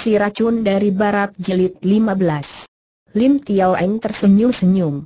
Si Racun dari Barat Jelit 15 Lim Tiao Eng tersenyum-senyum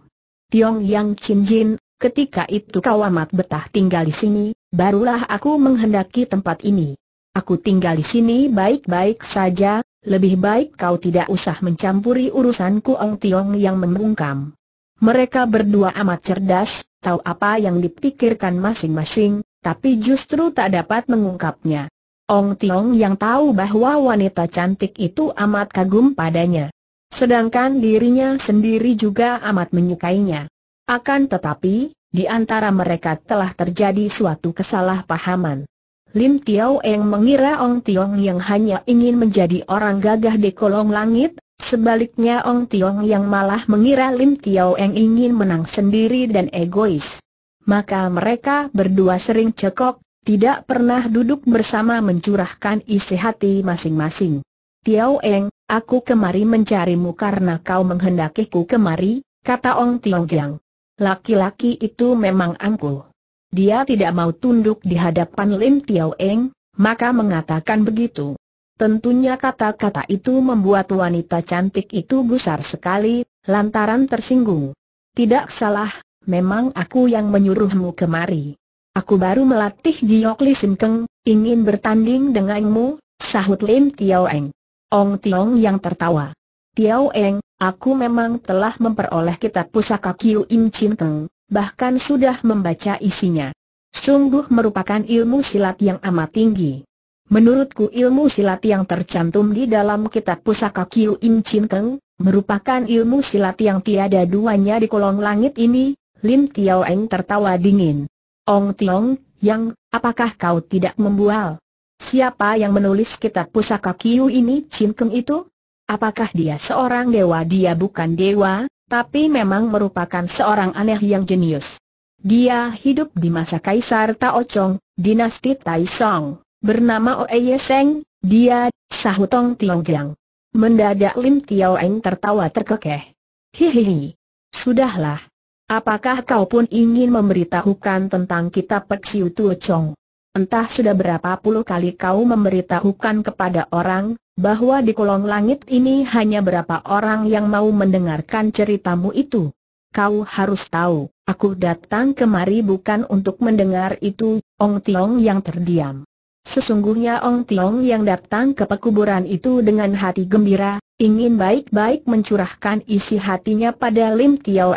Tiong Yang Chin Jin, ketika itu kau amat betah tinggal di sini, barulah aku menghendaki tempat ini Aku tinggal di sini baik-baik saja, lebih baik kau tidak usah mencampuri urusanku Ong Tiong yang membungkam mereka berdua amat cerdas, tahu apa yang dipikirkan masing-masing, tapi justru tak dapat mengungkapnya. Ong Tiong yang tahu bahwa wanita cantik itu amat kagum padanya. Sedangkan dirinya sendiri juga amat menyukainya. Akan tetapi, di antara mereka telah terjadi suatu kesalahpahaman. Lim Tiao Eng mengira Ong Tiong yang hanya ingin menjadi orang gagah di kolong langit, sebaliknya Ong Tiong yang malah mengira Lim Tiao Eng ingin menang sendiri dan egois. Maka mereka berdua sering cekok, tidak pernah duduk bersama mencurahkan isi hati masing-masing. Tiao Eng, aku kemari mencarimu karena kau menghendakiku kemari, kata Ong Tiong Jiang. Laki-laki itu memang angkuh. Dia tidak mau tunduk di hadapan Lim Tiao Eng, maka mengatakan begitu. Tentunya kata-kata itu membuat wanita cantik itu gusar sekali, lantaran tersinggung. Tidak salah, memang aku yang menyuruhmu kemari. Aku baru melatih Jiok Li Simkeng, ingin bertanding denganmu, sahut Lim Tiao Eng. Ong Tiong yang tertawa. Tiao Eng, aku memang telah memperoleh kitab pusaka Kiu Im Chin Keng, bahkan sudah membaca isinya. Sungguh merupakan ilmu silat yang amat tinggi. Menurutku ilmu silat yang tercantum di dalam kitab pusaka Kiu Im Chin Keng, merupakan ilmu silat yang tiada duanya di kolong langit ini, Lim Tiao Eng tertawa dingin. Ong Tiong, yang, apakah kau tidak membual? Siapa yang menulis kitab pusaka Kiu ini Chin Keng itu? Apakah dia seorang dewa? Dia bukan dewa, tapi memang merupakan seorang aneh yang jenius. Dia hidup di masa Kaisar Tao Chong, dinasti Tai Song, bernama Ye Seng, dia, Tiong Yang. Mendadak Lim Tiao Eng tertawa terkekeh. Hihihi. Sudahlah, Apakah kau pun ingin memberitahukan tentang kitab Peksiu Siu Entah sudah berapa puluh kali kau memberitahukan kepada orang, bahwa di kolong langit ini hanya berapa orang yang mau mendengarkan ceritamu itu. Kau harus tahu, aku datang kemari bukan untuk mendengar itu, Ong Tiong yang terdiam. Sesungguhnya Ong Tiong yang datang ke pekuburan itu dengan hati gembira, ingin baik-baik mencurahkan isi hatinya pada Lim Tio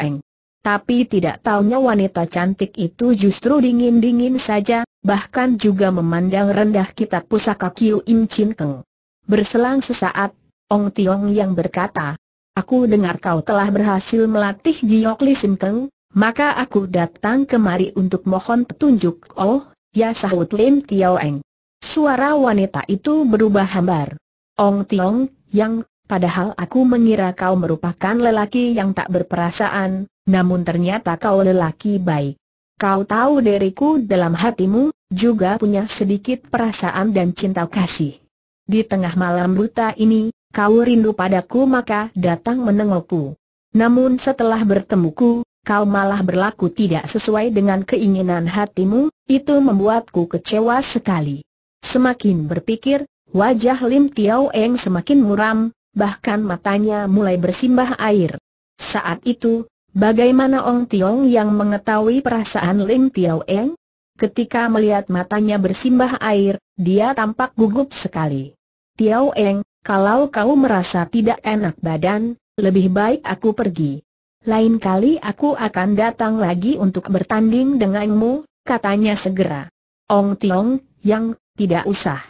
tapi tidak taunya wanita cantik itu justru dingin-dingin saja, bahkan juga memandang rendah kitab pusaka Kiu Im Chin Keng. Berselang sesaat, Ong Tiong yang berkata, Aku dengar kau telah berhasil melatih Giyok Li Sim Keng, maka aku datang kemari untuk mohon petunjuk. Oh, ya sahut Lim Tiao Eng. Suara wanita itu berubah hambar. Ong Tiong, yang Padahal aku mengira kau merupakan lelaki yang tak berperasaan, namun ternyata kau lelaki baik. Kau tahu diriku dalam hatimu, juga punya sedikit perasaan dan cinta kasih. Di tengah malam buta ini, kau rindu padaku maka datang menengokku. Namun setelah bertemuku, kau malah berlaku tidak sesuai dengan keinginan hatimu, itu membuatku kecewa sekali. Semakin berpikir, wajah Lim Tiao Eng semakin muram, bahkan matanya mulai bersimbah air. Saat itu, Bagaimana Ong Tiong yang mengetahui perasaan Lim Tiao Eng? Ketika melihat matanya bersimbah air, dia tampak gugup sekali. Tiao Eng, kalau kau merasa tidak enak badan, lebih baik aku pergi. Lain kali aku akan datang lagi untuk bertanding denganmu, katanya segera. Ong Tiong, yang, tidak usah.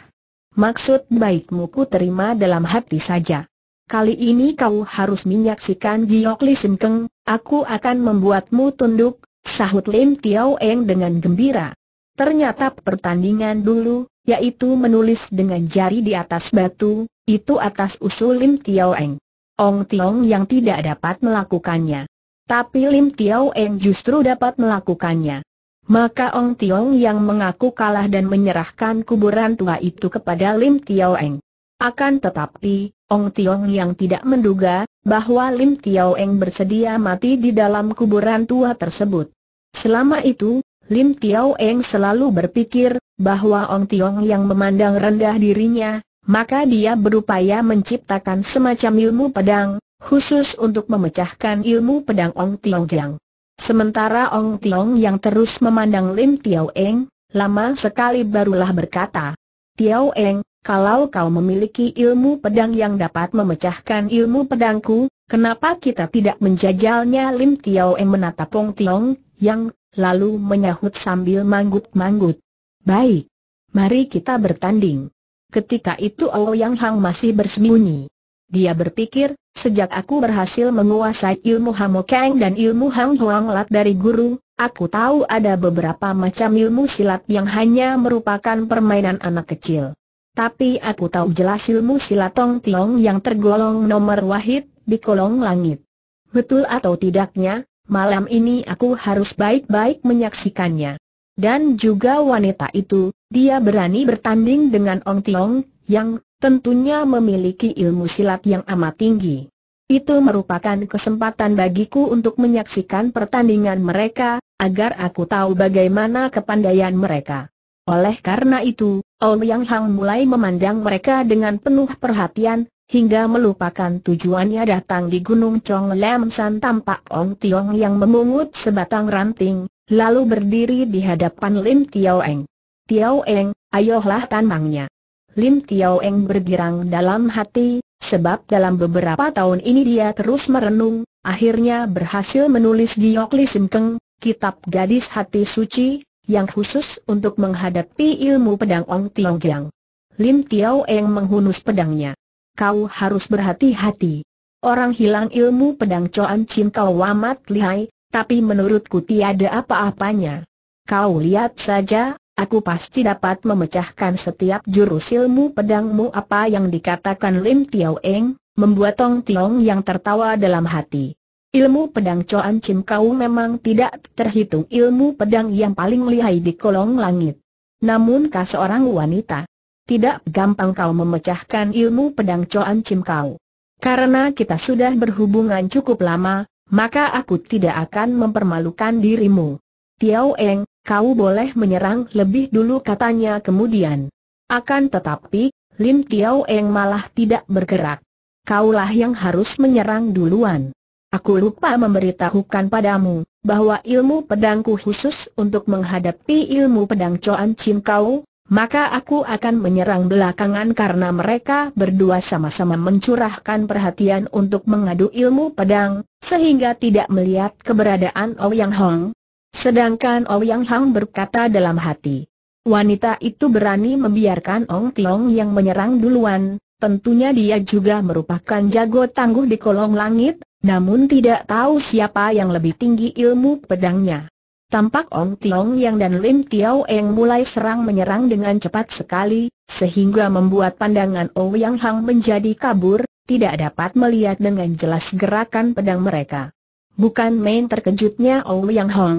Maksud baikmu ku terima dalam hati saja. Kali ini kau harus menyaksikan Giok Li Simkeng, aku akan membuatmu tunduk, sahut Lim Tiao Eng dengan gembira. Ternyata pertandingan dulu, yaitu menulis dengan jari di atas batu, itu atas usul Lim Tiao Eng. Ong Tiong yang tidak dapat melakukannya. Tapi Lim Tiao Eng justru dapat melakukannya. Maka Ong Tiong yang mengaku kalah dan menyerahkan kuburan tua itu kepada Lim Tiao Eng. Akan tetapi, Ong Tiong yang tidak menduga, bahwa Lim Tiao Eng bersedia mati di dalam kuburan tua tersebut. Selama itu, Lim Tiao Eng selalu berpikir, bahwa Ong Tiong yang memandang rendah dirinya, maka dia berupaya menciptakan semacam ilmu pedang, khusus untuk memecahkan ilmu pedang Ong Tiong Jiang. Sementara Ong Tiong yang terus memandang Lim Tiao Eng, lama sekali barulah berkata, Tiao Eng, kalau kau memiliki ilmu pedang yang dapat memecahkan ilmu pedangku, kenapa kita tidak menjajalnya Lim Tiao Em menatap Pong Tiong, yang, lalu menyahut sambil manggut-manggut. Baik. Mari kita bertanding. Ketika itu Ao Yang Hang masih bersembunyi. Dia berpikir, sejak aku berhasil menguasai ilmu Kang dan ilmu Hang Huang Lat dari guru, aku tahu ada beberapa macam ilmu silat yang hanya merupakan permainan anak kecil. Tapi aku tahu jelas ilmu silatong tiong yang tergolong nomor wahid, di kolong langit. Betul atau tidaknya, malam ini aku harus baik-baik menyaksikannya. Dan juga wanita itu, dia berani bertanding dengan Ong Tiong, yang tentunya memiliki ilmu silat yang amat tinggi. Itu merupakan kesempatan bagiku untuk menyaksikan pertandingan mereka, agar aku tahu bagaimana kepandaian mereka. Oleh karena itu, Oh Liang Hang mulai memandang mereka dengan penuh perhatian, hingga melupakan tujuannya datang di Gunung Chong Lam San tampak Ong Tiong yang memungut sebatang ranting, lalu berdiri di hadapan Lim Tiao Eng. Tiao Eng, ayolah tanmangnya. Lim Tiao Eng bergirang dalam hati, sebab dalam beberapa tahun ini dia terus merenung, akhirnya berhasil menulis Giok Li Keng, kitab gadis hati suci, yang khusus untuk menghadapi ilmu pedang Ong Tiong Jiang. Lim Tiao Eng menghunus pedangnya. Kau harus berhati-hati. Orang hilang ilmu pedang Coan Chin kau amat lihai, tapi menurutku tiada apa-apanya. Kau lihat saja, aku pasti dapat memecahkan setiap jurus ilmu pedangmu apa yang dikatakan Lim Tiao Eng, membuat Ong Tiong yang tertawa dalam hati. Ilmu pedang Coan cim Kau memang tidak terhitung ilmu pedang yang paling lihai di kolong langit. Namun kau seorang wanita, tidak gampang kau memecahkan ilmu pedang Coan cim Kau. Karena kita sudah berhubungan cukup lama, maka aku tidak akan mempermalukan dirimu. Tiao Eng, kau boleh menyerang lebih dulu katanya kemudian. Akan tetapi, Lim Tiao Eng malah tidak bergerak. Kaulah yang harus menyerang duluan. Aku lupa memberitahukan padamu, bahwa ilmu pedangku khusus untuk menghadapi ilmu pedang Coan Chin Kau, maka aku akan menyerang belakangan karena mereka berdua sama-sama mencurahkan perhatian untuk mengadu ilmu pedang, sehingga tidak melihat keberadaan Ouyang Hong. Sedangkan Ouyang Hong berkata dalam hati, wanita itu berani membiarkan Ong Tiong yang menyerang duluan, tentunya dia juga merupakan jago tangguh di kolong langit, namun tidak tahu siapa yang lebih tinggi ilmu pedangnya. Tampak Ong Tiong Yang dan Lim Tiao Eng mulai serang menyerang dengan cepat sekali, sehingga membuat pandangan Ouyang Hang menjadi kabur, tidak dapat melihat dengan jelas gerakan pedang mereka. Bukan main terkejutnya Ouyang Hang.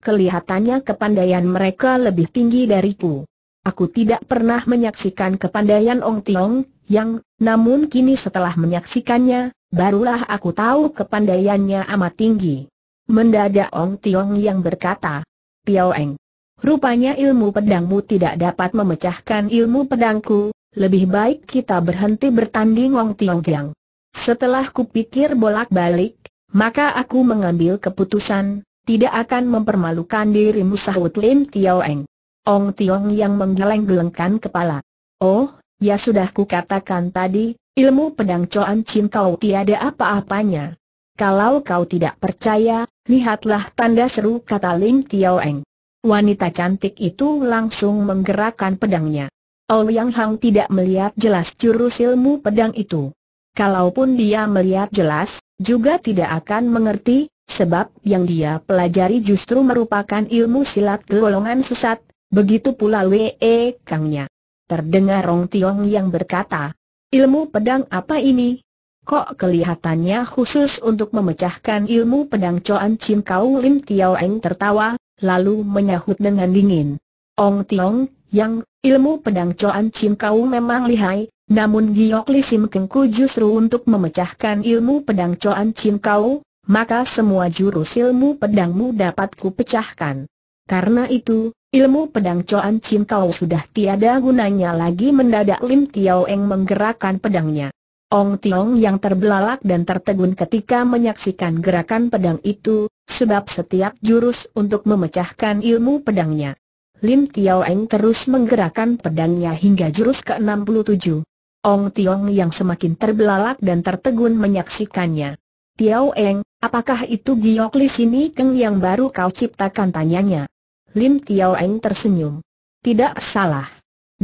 Kelihatannya kepandaian mereka lebih tinggi dariku. Aku tidak pernah menyaksikan kepandaian Ong Tiong Yang, namun kini setelah menyaksikannya, Barulah aku tahu kepandaiannya amat tinggi. Mendadak Ong Tiong yang berkata, Tiao Eng, rupanya ilmu pedangmu tidak dapat memecahkan ilmu pedangku, lebih baik kita berhenti bertanding Ong Tiong Jiang. Setelah kupikir bolak-balik, maka aku mengambil keputusan, tidak akan mempermalukan dirimu sahut Lim Tiao Eng. Ong Tiong yang menggeleng-gelengkan kepala. Oh, ya sudah ku katakan tadi, Ilmu pedang Coan Chin kau tiada apa-apanya. Kalau kau tidak percaya, lihatlah tanda seru kata Lim Tiao Eng. Wanita cantik itu langsung menggerakkan pedangnya. Yang Hang tidak melihat jelas jurus ilmu pedang itu. Kalaupun dia melihat jelas, juga tidak akan mengerti, sebab yang dia pelajari justru merupakan ilmu silat golongan sesat, begitu pula Wee Kangnya. Terdengar Rong Tiong yang berkata, Ilmu pedang apa ini? Kok kelihatannya khusus untuk memecahkan ilmu pedang Coan Chin Kau Lim Tiao Eng tertawa, lalu menyahut dengan dingin. Ong Tiong, yang, ilmu pedang Coan Chin Kau memang lihai, namun Giok Li Sim Kengku justru untuk memecahkan ilmu pedang Coan Chin Kau, maka semua jurus ilmu pedangmu dapat kupecahkan. Karena itu, Ilmu pedang Coan Chin Kau sudah tiada gunanya lagi mendadak Lim Tiao Eng menggerakkan pedangnya. Ong Tiong yang terbelalak dan tertegun ketika menyaksikan gerakan pedang itu, sebab setiap jurus untuk memecahkan ilmu pedangnya. Lim Tiao Eng terus menggerakkan pedangnya hingga jurus ke-67. Ong Tiong yang semakin terbelalak dan tertegun menyaksikannya. Tiao Eng, apakah itu Giok Li Sini Keng yang baru kau ciptakan tanyanya? Lim Tiao Eng tersenyum. Tidak salah.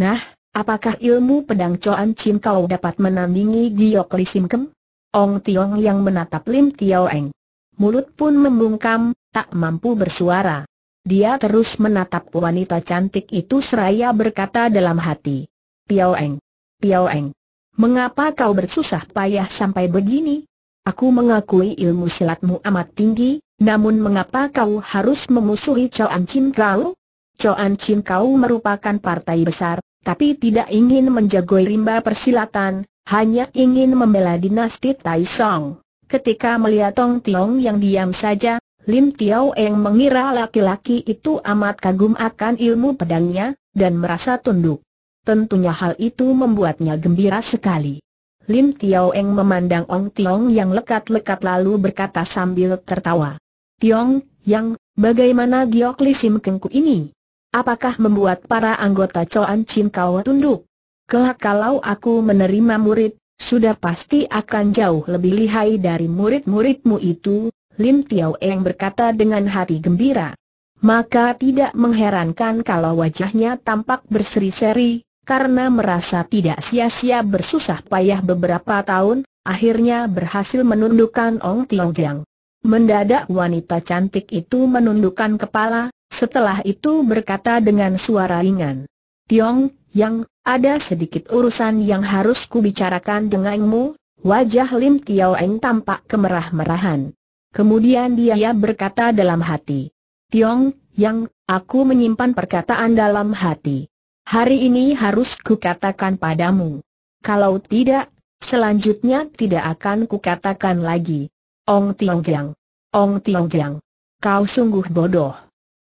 Nah, apakah ilmu pedang Coan Chin kau dapat menandingi Giok Li Sim Kem? Ong Tiong yang menatap Lim Tiao Eng. Mulut pun membungkam, tak mampu bersuara. Dia terus menatap wanita cantik itu seraya berkata dalam hati. Tiao Eng. Tiao Eng. Mengapa kau bersusah payah sampai begini? Aku mengakui ilmu silatmu amat tinggi, namun mengapa kau harus memusuhi Choan Chin Kau? Choan Chin Kau merupakan partai besar, tapi tidak ingin menjagoi rimba persilatan, hanya ingin membela dinasti Tai Song. Ketika melihat Tong Tiong yang diam saja, Lim Tiao Eng mengira laki-laki itu amat kagum akan ilmu pedangnya, dan merasa tunduk. Tentunya hal itu membuatnya gembira sekali. Lim Tiao Eng memandang Ong Tiong yang lekat-lekat lalu berkata sambil tertawa. Tiong, yang, bagaimana Giok Li Kengku ini? Apakah membuat para anggota Coan Chin Kau tunduk? Kelak kalau aku menerima murid, sudah pasti akan jauh lebih lihai dari murid-muridmu itu, Lim Tiao Eng berkata dengan hati gembira. Maka tidak mengherankan kalau wajahnya tampak berseri-seri, karena merasa tidak sia-sia bersusah payah beberapa tahun, akhirnya berhasil menundukkan Ong Tiong Jiang. Mendadak wanita cantik itu menundukkan kepala, setelah itu berkata dengan suara ringan. Tiong, yang, ada sedikit urusan yang harus kubicarakan denganmu, wajah Lim Tiao Eng tampak kemerah-merahan. Kemudian dia berkata dalam hati, Tiong, yang, aku menyimpan perkataan dalam hati. Hari ini harus kukatakan padamu. Kalau tidak, selanjutnya tidak akan kukatakan lagi. Ong Tiong Jiang. Ong Tiong Jiang. Kau sungguh bodoh.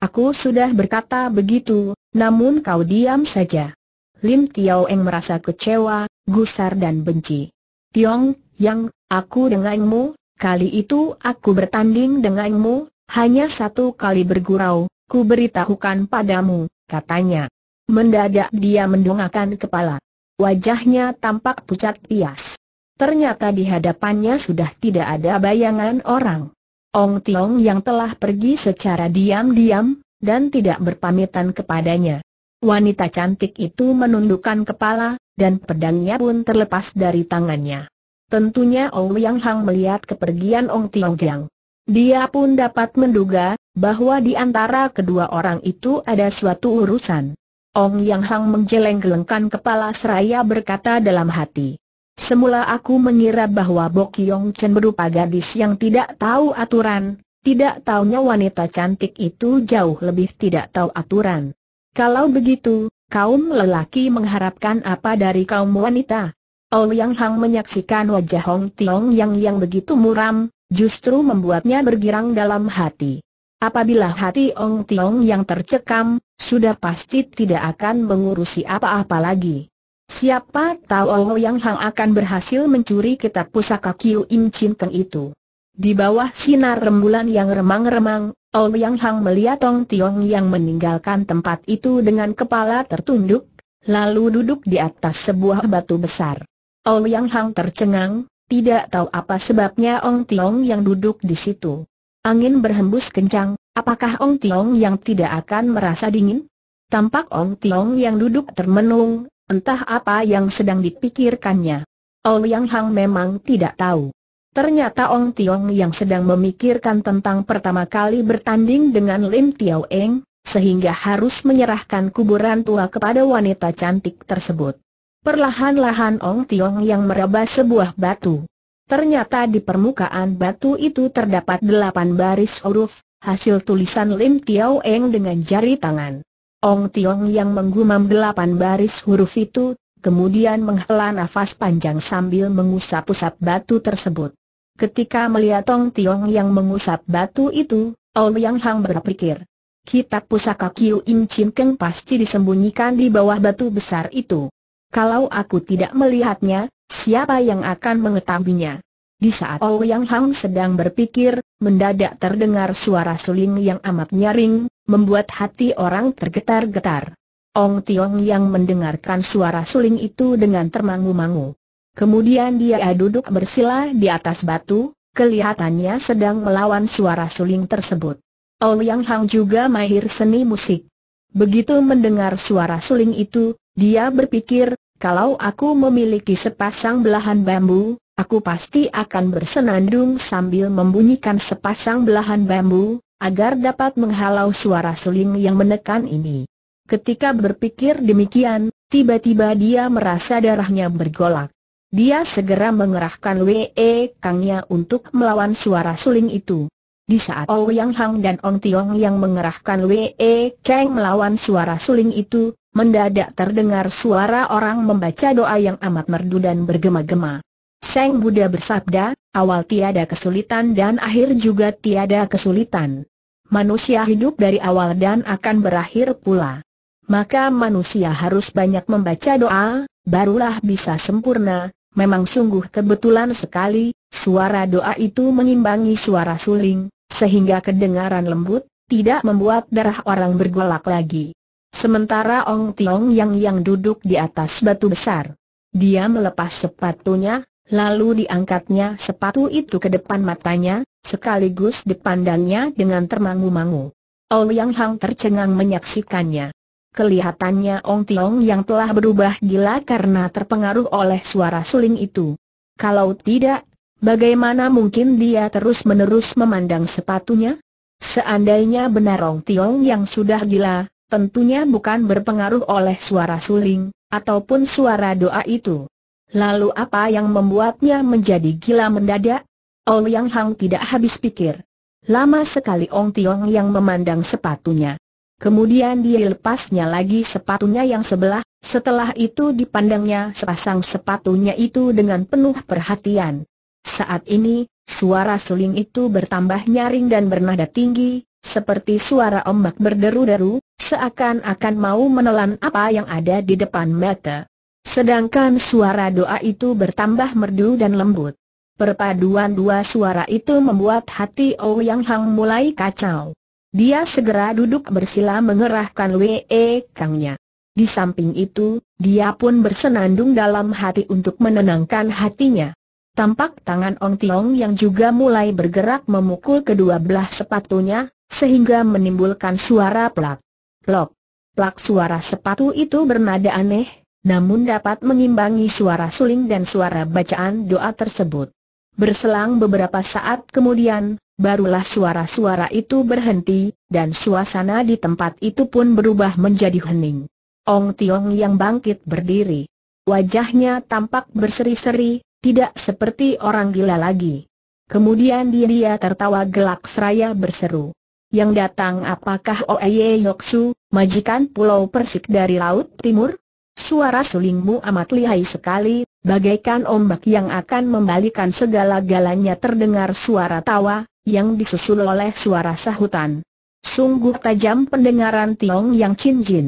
Aku sudah berkata begitu, namun kau diam saja. Lim Tiao Eng merasa kecewa, gusar dan benci. Tiong, yang, aku denganmu, kali itu aku bertanding denganmu, hanya satu kali bergurau, ku beritahukan padamu, katanya. Mendadak dia mendongakkan kepala. Wajahnya tampak pucat pias. Ternyata di hadapannya sudah tidak ada bayangan orang. Ong Tiong yang telah pergi secara diam-diam, dan tidak berpamitan kepadanya. Wanita cantik itu menundukkan kepala, dan pedangnya pun terlepas dari tangannya. Tentunya Ong Yang Hang melihat kepergian Ong Tiong Jiang. Dia pun dapat menduga, bahwa di antara kedua orang itu ada suatu urusan. Ong Yang Hang menjeleng-gelengkan kepala seraya berkata dalam hati. Semula aku mengira bahwa Bok Yong Chen berupa gadis yang tidak tahu aturan, tidak taunya wanita cantik itu jauh lebih tidak tahu aturan. Kalau begitu, kaum lelaki mengharapkan apa dari kaum wanita? Ong Yang Hang menyaksikan wajah Hong Tiong Yang yang begitu muram, justru membuatnya bergirang dalam hati. Apabila hati Ong Tiong yang tercekam, sudah pasti tidak akan mengurusi apa-apa lagi. Siapa tahu Ong Yang Hang akan berhasil mencuri kitab pusaka Kiu Im Chin Keng itu. Di bawah sinar rembulan yang remang-remang, Ong Yang Hang melihat Ong Tiong yang meninggalkan tempat itu dengan kepala tertunduk, lalu duduk di atas sebuah batu besar. Ong Yang Hang tercengang, tidak tahu apa sebabnya Ong Tiong yang duduk di situ. Angin berhembus kencang, apakah Ong Tiong yang tidak akan merasa dingin? Tampak Ong Tiong yang duduk termenung, entah apa yang sedang dipikirkannya. Ouyang Hang memang tidak tahu. Ternyata Ong Tiong yang sedang memikirkan tentang pertama kali bertanding dengan Lim Tiao Eng, sehingga harus menyerahkan kuburan tua kepada wanita cantik tersebut. Perlahan-lahan Ong Tiong yang meraba sebuah batu. Ternyata di permukaan batu itu terdapat delapan baris huruf, hasil tulisan Lim Tiao Eng dengan jari tangan. Ong Tiong yang menggumam delapan baris huruf itu, kemudian menghela nafas panjang sambil mengusap-usap batu tersebut. Ketika melihat Ong Tiong yang mengusap batu itu, Ouyang Hang berpikir, kitab pusaka Kiu Im Chin Keng pasti disembunyikan di bawah batu besar itu. Kalau aku tidak melihatnya, siapa yang akan mengetahuinya? Di saat Ouyang Hang sedang berpikir, mendadak terdengar suara suling yang amat nyaring, membuat hati orang tergetar-getar. Ong Tiong yang mendengarkan suara suling itu dengan termangu-mangu. Kemudian dia duduk bersila di atas batu, kelihatannya sedang melawan suara suling tersebut. Ouyang Hang juga mahir seni musik. Begitu mendengar suara suling itu, dia berpikir, kalau aku memiliki sepasang belahan bambu, aku pasti akan bersenandung sambil membunyikan sepasang belahan bambu, agar dapat menghalau suara suling yang menekan ini. Ketika berpikir demikian, tiba-tiba dia merasa darahnya bergolak. Dia segera mengerahkan WE Kangnya untuk melawan suara suling itu. Di saat Ouyang Hang dan Ong Tiong yang mengerahkan WE Kang melawan suara suling itu, mendadak terdengar suara orang membaca doa yang amat merdu dan bergema-gema. Seng Buddha bersabda, awal tiada kesulitan dan akhir juga tiada kesulitan. Manusia hidup dari awal dan akan berakhir pula. Maka manusia harus banyak membaca doa, barulah bisa sempurna. Memang sungguh kebetulan sekali, suara doa itu mengimbangi suara suling, sehingga kedengaran lembut, tidak membuat darah orang bergolak lagi. Sementara Ong Tiong Yang yang duduk di atas batu besar. Dia melepas sepatunya, lalu diangkatnya sepatu itu ke depan matanya, sekaligus dipandangnya dengan termangu-mangu. Ouyang Hang tercengang menyaksikannya. Kelihatannya Ong Tiong yang telah berubah gila karena terpengaruh oleh suara suling itu. Kalau tidak, bagaimana mungkin dia terus-menerus memandang sepatunya? Seandainya benar Ong Tiong yang sudah gila, tentunya bukan berpengaruh oleh suara suling, ataupun suara doa itu. Lalu apa yang membuatnya menjadi gila mendadak? Yang Hang tidak habis pikir. Lama sekali Ong Tiong yang memandang sepatunya. Kemudian dia lepasnya lagi sepatunya yang sebelah, setelah itu dipandangnya sepasang sepatunya itu dengan penuh perhatian. Saat ini, suara suling itu bertambah nyaring dan bernada tinggi, seperti suara ombak berderu-deru, seakan-akan mau menelan apa yang ada di depan mata. Sedangkan suara doa itu bertambah merdu dan lembut. Perpaduan dua suara itu membuat hati Yang Hang mulai kacau. Dia segera duduk bersila mengerahkan Wee Kangnya. Di samping itu, dia pun bersenandung dalam hati untuk menenangkan hatinya. Tampak tangan Ong Tiong yang juga mulai bergerak memukul kedua belah sepatunya, sehingga menimbulkan suara pelak. Plok. Plak suara sepatu itu bernada aneh, namun dapat mengimbangi suara suling dan suara bacaan doa tersebut. Berselang beberapa saat kemudian, barulah suara-suara itu berhenti, dan suasana di tempat itu pun berubah menjadi hening. Ong Tiong yang bangkit berdiri. Wajahnya tampak berseri-seri, tidak seperti orang gila lagi. Kemudian dia, dia tertawa gelak seraya berseru yang datang apakah Oeye Yoksu, majikan pulau Persik dari Laut Timur? Suara sulingmu amat lihai sekali, bagaikan ombak yang akan membalikan segala-galanya terdengar suara tawa, yang disusul oleh suara sahutan. Sungguh tajam pendengaran Tiong Yang Cincin.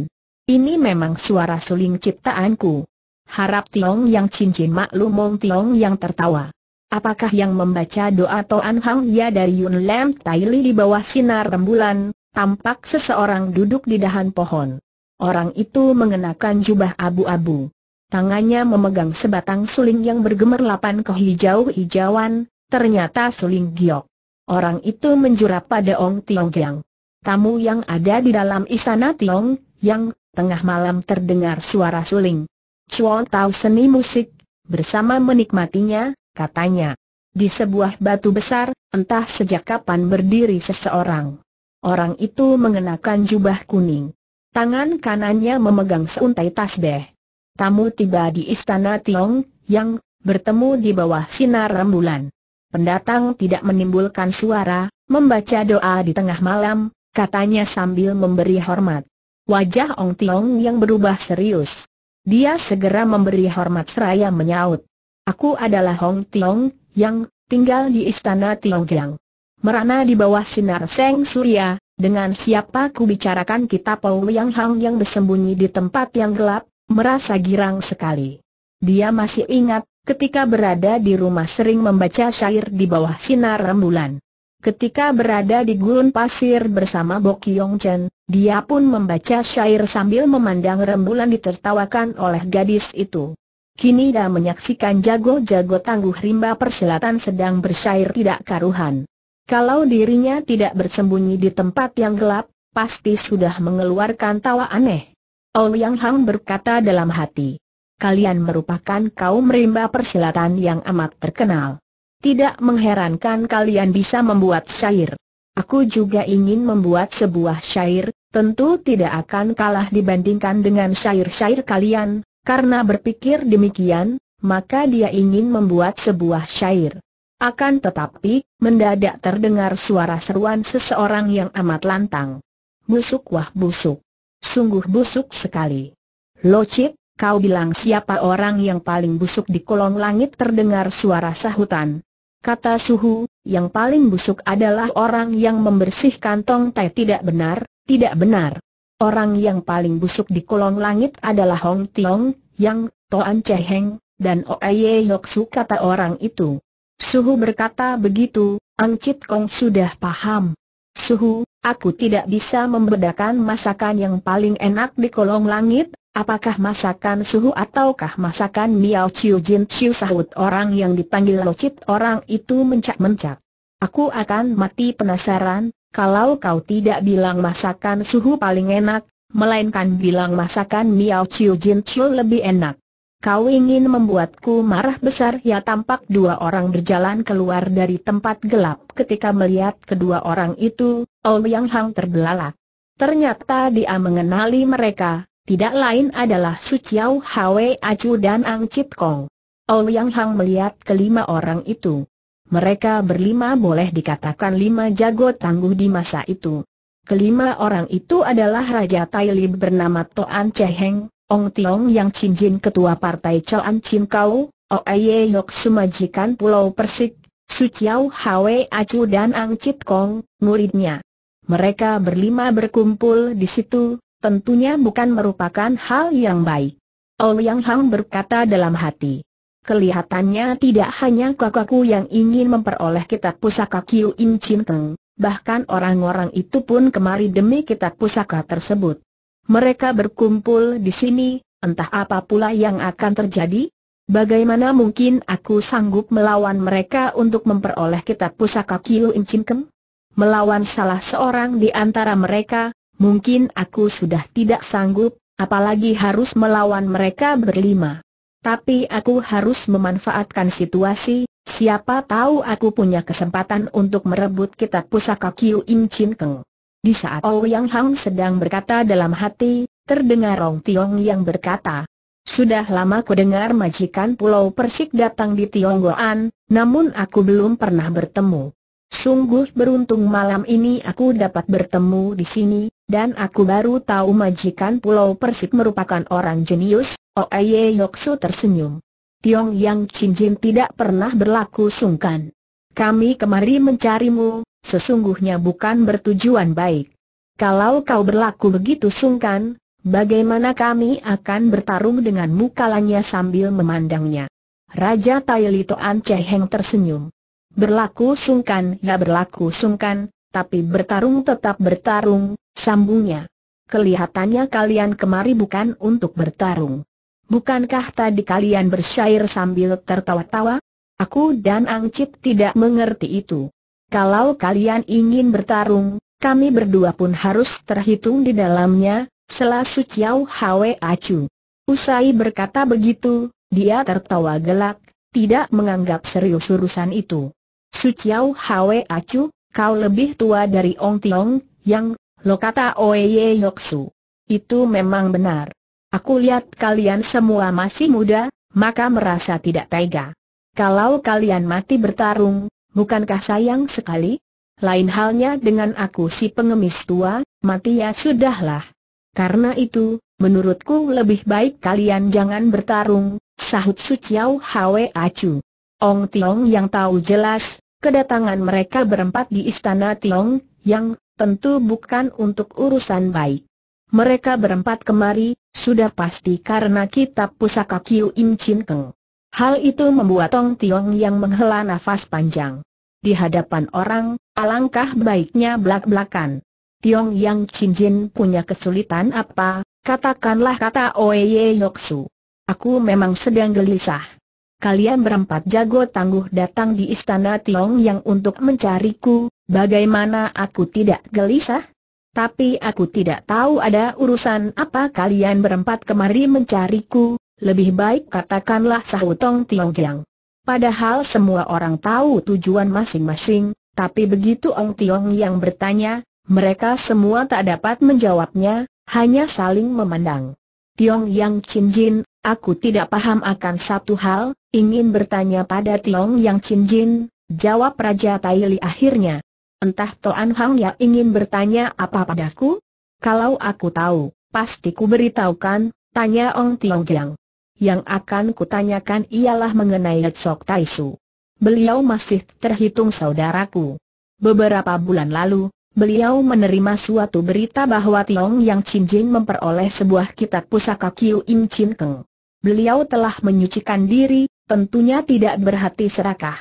Ini memang suara suling ciptaanku. Harap Tiong Yang Cincin maklumong Tiong Yang tertawa. Apakah yang membaca doa atau anhang Ya dari Yun Lam Tai Li di bawah sinar rembulan, tampak seseorang duduk di dahan pohon. Orang itu mengenakan jubah abu-abu. Tangannya memegang sebatang suling yang bergemerlapan hijau hijauan ternyata suling giok. Orang itu menjura pada Ong Tiong Giang. Tamu yang ada di dalam istana Tiong, yang tengah malam terdengar suara suling. Chuan tahu seni musik, bersama menikmatinya, katanya. Di sebuah batu besar, entah sejak kapan berdiri seseorang. Orang itu mengenakan jubah kuning. Tangan kanannya memegang seuntai tasbih. Tamu tiba di istana Tiong, yang bertemu di bawah sinar rembulan. Pendatang tidak menimbulkan suara, membaca doa di tengah malam, katanya sambil memberi hormat. Wajah Ong Tiong yang berubah serius. Dia segera memberi hormat seraya menyaut. Aku adalah Hong Tiong, yang tinggal di istana Tiongjiang. Merana di bawah sinar Seng Surya, dengan siapa ku bicarakan kita Pau Yang Hang yang bersembunyi di tempat yang gelap, merasa girang sekali. Dia masih ingat, ketika berada di rumah sering membaca syair di bawah sinar rembulan. Ketika berada di gurun pasir bersama Bo Yong Chen, dia pun membaca syair sambil memandang rembulan ditertawakan oleh gadis itu. Kini dah menyaksikan jago-jago tangguh rimba persilatan sedang bersyair tidak karuhan. Kalau dirinya tidak bersembunyi di tempat yang gelap, pasti sudah mengeluarkan tawa aneh. Ouyang Hang berkata dalam hati, kalian merupakan kaum rimba persilatan yang amat terkenal. Tidak mengherankan kalian bisa membuat syair. Aku juga ingin membuat sebuah syair, tentu tidak akan kalah dibandingkan dengan syair-syair kalian, karena berpikir demikian, maka dia ingin membuat sebuah syair. Akan tetapi, mendadak terdengar suara seruan seseorang yang amat lantang. Busuk wah busuk. Sungguh busuk sekali. Cip, kau bilang siapa orang yang paling busuk di kolong langit terdengar suara sahutan. Kata suhu, yang paling busuk adalah orang yang membersihkan tong teh. tidak benar, tidak benar. Orang yang paling busuk di kolong langit adalah Hong Tiong, Yang, Toan Cheheng, dan Oye Yoksu kata orang itu. Suhu berkata begitu, Angcit Kong sudah paham. Suhu, aku tidak bisa membedakan masakan yang paling enak di kolong langit, apakah masakan suhu ataukah masakan Miao Chiu Jin Chiu sahut orang yang dipanggil Lo Chit orang itu mencak-mencak. Aku akan mati penasaran, kalau kau tidak bilang masakan suhu paling enak, melainkan bilang masakan Miao Chiu Jin Chiu lebih enak. Kau ingin membuatku marah besar ya tampak dua orang berjalan keluar dari tempat gelap ketika melihat kedua orang itu, Ouyang Hang terbelalak. Ternyata dia mengenali mereka, tidak lain adalah Su Chiao Hwe Acu dan Ang Chit Kong. Ouyang Hang melihat kelima orang itu. Mereka berlima boleh dikatakan lima jago tangguh di masa itu. Kelima orang itu adalah Raja Lib bernama Toan Cheheng, Ong Tiong Yang Chin Jin Ketua Partai Choan Chin Kau, Oeye Yok Sumajikan Pulau Persik, Su Chiao Hwe Acu dan Ang Chit Kong, muridnya. Mereka berlima berkumpul di situ, tentunya bukan merupakan hal yang baik. Ong Yang Hang berkata dalam hati. Kelihatannya tidak hanya kakakku yang ingin memperoleh kitab pusaka Kiu In Chin Teng, bahkan orang-orang itu pun kemari demi kitab pusaka tersebut. Mereka berkumpul di sini, entah apa pula yang akan terjadi. Bagaimana mungkin aku sanggup melawan mereka untuk memperoleh kitab pusaka Kiu In Chin Teng? Melawan salah seorang di antara mereka, mungkin aku sudah tidak sanggup, apalagi harus melawan mereka berlima. Tapi aku harus memanfaatkan situasi, siapa tahu aku punya kesempatan untuk merebut kitab pusaka Kiu Im Chin Keng. Di saat Ouyang Hang sedang berkata dalam hati, terdengar Rong Tiong yang berkata, sudah lama ku dengar majikan Pulau Persik datang di Tionggoan, namun aku belum pernah bertemu. Sungguh beruntung malam ini aku dapat bertemu di sini, dan aku baru tahu majikan Pulau Persik merupakan orang jenius, Oeye Yoksu tersenyum. Tiong Yang Jin tidak pernah berlaku sungkan. Kami kemari mencarimu, sesungguhnya bukan bertujuan baik. Kalau kau berlaku begitu sungkan, bagaimana kami akan bertarung denganmu kalanya sambil memandangnya. Raja Tai Litoan Cheheng tersenyum. Berlaku sungkan ya berlaku sungkan, tapi bertarung tetap bertarung, sambungnya. Kelihatannya kalian kemari bukan untuk bertarung. Bukankah tadi kalian bersyair sambil tertawa-tawa? Aku dan Angcip tidak mengerti itu. Kalau kalian ingin bertarung, kami berdua pun harus terhitung di dalamnya, selah suciau hawe Acu. Usai berkata begitu, dia tertawa gelak, tidak menganggap serius urusan itu. Suciau Hawe Acu, Kau lebih tua dari Ong Tiong, yang, lo kata Oeye Yoksu. Itu memang benar. Aku lihat kalian semua masih muda, maka merasa tidak tega. Kalau kalian mati bertarung, bukankah sayang sekali? Lain halnya dengan aku si pengemis tua, mati ya sudahlah. Karena itu, menurutku lebih baik kalian jangan bertarung, sahut suciau Hwe Acu. Ong Tiong yang tahu jelas, kedatangan mereka berempat di istana Tiong, yang tentu bukan untuk urusan baik. Mereka berempat kemari, sudah pasti karena kitab pusaka Kiu Im Chin Keng. Hal itu membuat Tong Tiong yang menghela nafas panjang. Di hadapan orang, alangkah baiknya belak-belakan. Tiong Yang Chin Jin punya kesulitan apa, katakanlah kata Oe Oye Su. Aku memang sedang gelisah kalian berempat jago tangguh datang di istana Tiong yang untuk mencariku, bagaimana aku tidak gelisah? Tapi aku tidak tahu ada urusan apa kalian berempat kemari mencariku, lebih baik katakanlah sahutong Tiong Jiang. Padahal semua orang tahu tujuan masing-masing, tapi begitu Ong Tiong yang bertanya, mereka semua tak dapat menjawabnya, hanya saling memandang. Tiong Yang Chin Jin, Aku tidak paham akan satu hal, ingin bertanya pada Tiong Yang Chin Jin, jawab Raja Tai Li akhirnya. Entah Toan Hang Ya ingin bertanya apa padaku? Kalau aku tahu, pasti ku beritahukan, tanya Ong Tiong Jiang. Yang akan kutanyakan ialah mengenai Sok Tai Su. Beliau masih terhitung saudaraku. Beberapa bulan lalu, Beliau menerima suatu berita bahwa Tiong Yang Chin Jin memperoleh sebuah kitab pusaka Kiu Im Chin Keng beliau telah menyucikan diri, tentunya tidak berhati serakah.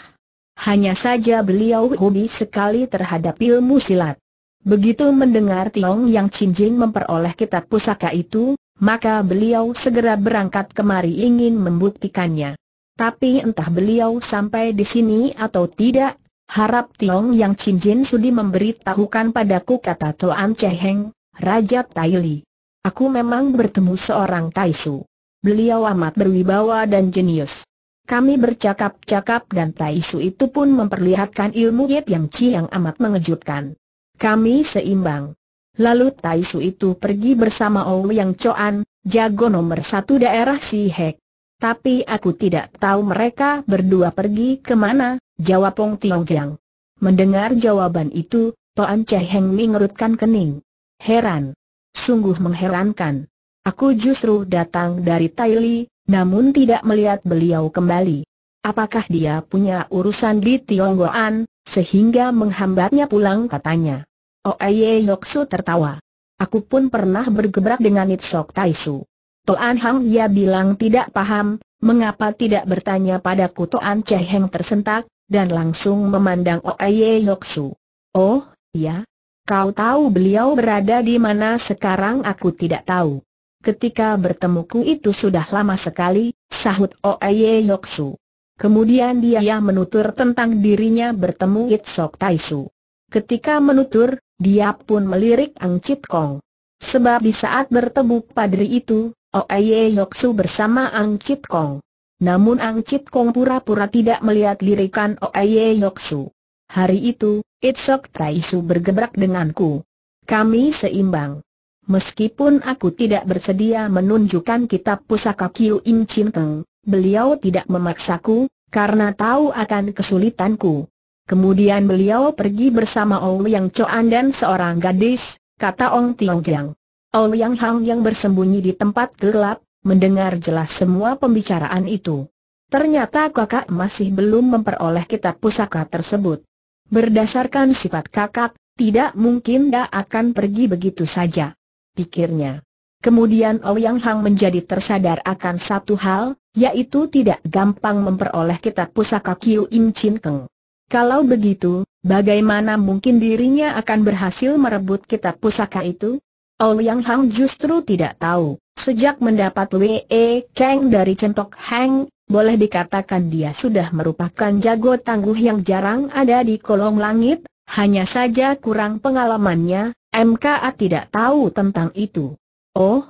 Hanya saja beliau hobi sekali terhadap ilmu silat. Begitu mendengar Tiong Yang Jin memperoleh kitab pusaka itu, maka beliau segera berangkat kemari ingin membuktikannya. Tapi entah beliau sampai di sini atau tidak, harap Tiong Yang Jin sudi memberitahukan padaku kata Tuan Cheheng, Raja Taili. Aku memang bertemu seorang Kaisu beliau amat berwibawa dan jenius. Kami bercakap-cakap dan Tai itu pun memperlihatkan ilmu Yip yang Chi yang amat mengejutkan. Kami seimbang. Lalu Tai itu pergi bersama Ou yang Choan, jago nomor satu daerah Si Hek. Tapi aku tidak tahu mereka berdua pergi kemana, jawab Pong Tiong Jiang. Mendengar jawaban itu, Toan Cheheng mengerutkan kening. Heran. Sungguh mengherankan. Aku justru datang dari Taili, namun tidak melihat beliau kembali. Apakah dia punya urusan di Tionggoan, sehingga menghambatnya pulang katanya. Oeye Yoksu tertawa. Aku pun pernah bergebrak dengan Itsok Taisu. Toan Hang ia bilang tidak paham, mengapa tidak bertanya padaku Toan Cheheng tersentak, dan langsung memandang Oeye Yoksu. Oh, ya. Kau tahu beliau berada di mana sekarang aku tidak tahu ketika bertemu ku itu sudah lama sekali, sahut Oeye Yoksu. Kemudian dia yang menutur tentang dirinya bertemu It Sok Taisu. Ketika menutur, dia pun melirik Ang Chit Kong. Sebab di saat bertemu padri itu, Oeye Yoksu bersama Ang Chit Kong. Namun Ang Chit Kong pura-pura tidak melihat lirikan Oeye Yoksu. Hari itu, Itzok Taisu bergebrak denganku. Kami seimbang. Meskipun aku tidak bersedia menunjukkan kitab pusaka Kiu In Chin Teng, beliau tidak memaksaku, karena tahu akan kesulitanku. Kemudian beliau pergi bersama Ong Yang Choan dan seorang gadis, kata Ong Tiong Jiang. Ong Yang Hang yang bersembunyi di tempat gelap, mendengar jelas semua pembicaraan itu. Ternyata kakak masih belum memperoleh kitab pusaka tersebut. Berdasarkan sifat kakak, tidak mungkin dia akan pergi begitu saja pikirnya. Kemudian Ouyang Hang menjadi tersadar akan satu hal, yaitu tidak gampang memperoleh kitab pusaka Kiu Im Chin Keng. Kalau begitu, bagaimana mungkin dirinya akan berhasil merebut kitab pusaka itu? Ouyang Hang justru tidak tahu. Sejak mendapat W.E. Kang e dari Centok Hang, boleh dikatakan dia sudah merupakan jago tangguh yang jarang ada di kolong langit, hanya saja kurang pengalamannya, MKA tidak tahu tentang itu. Oh,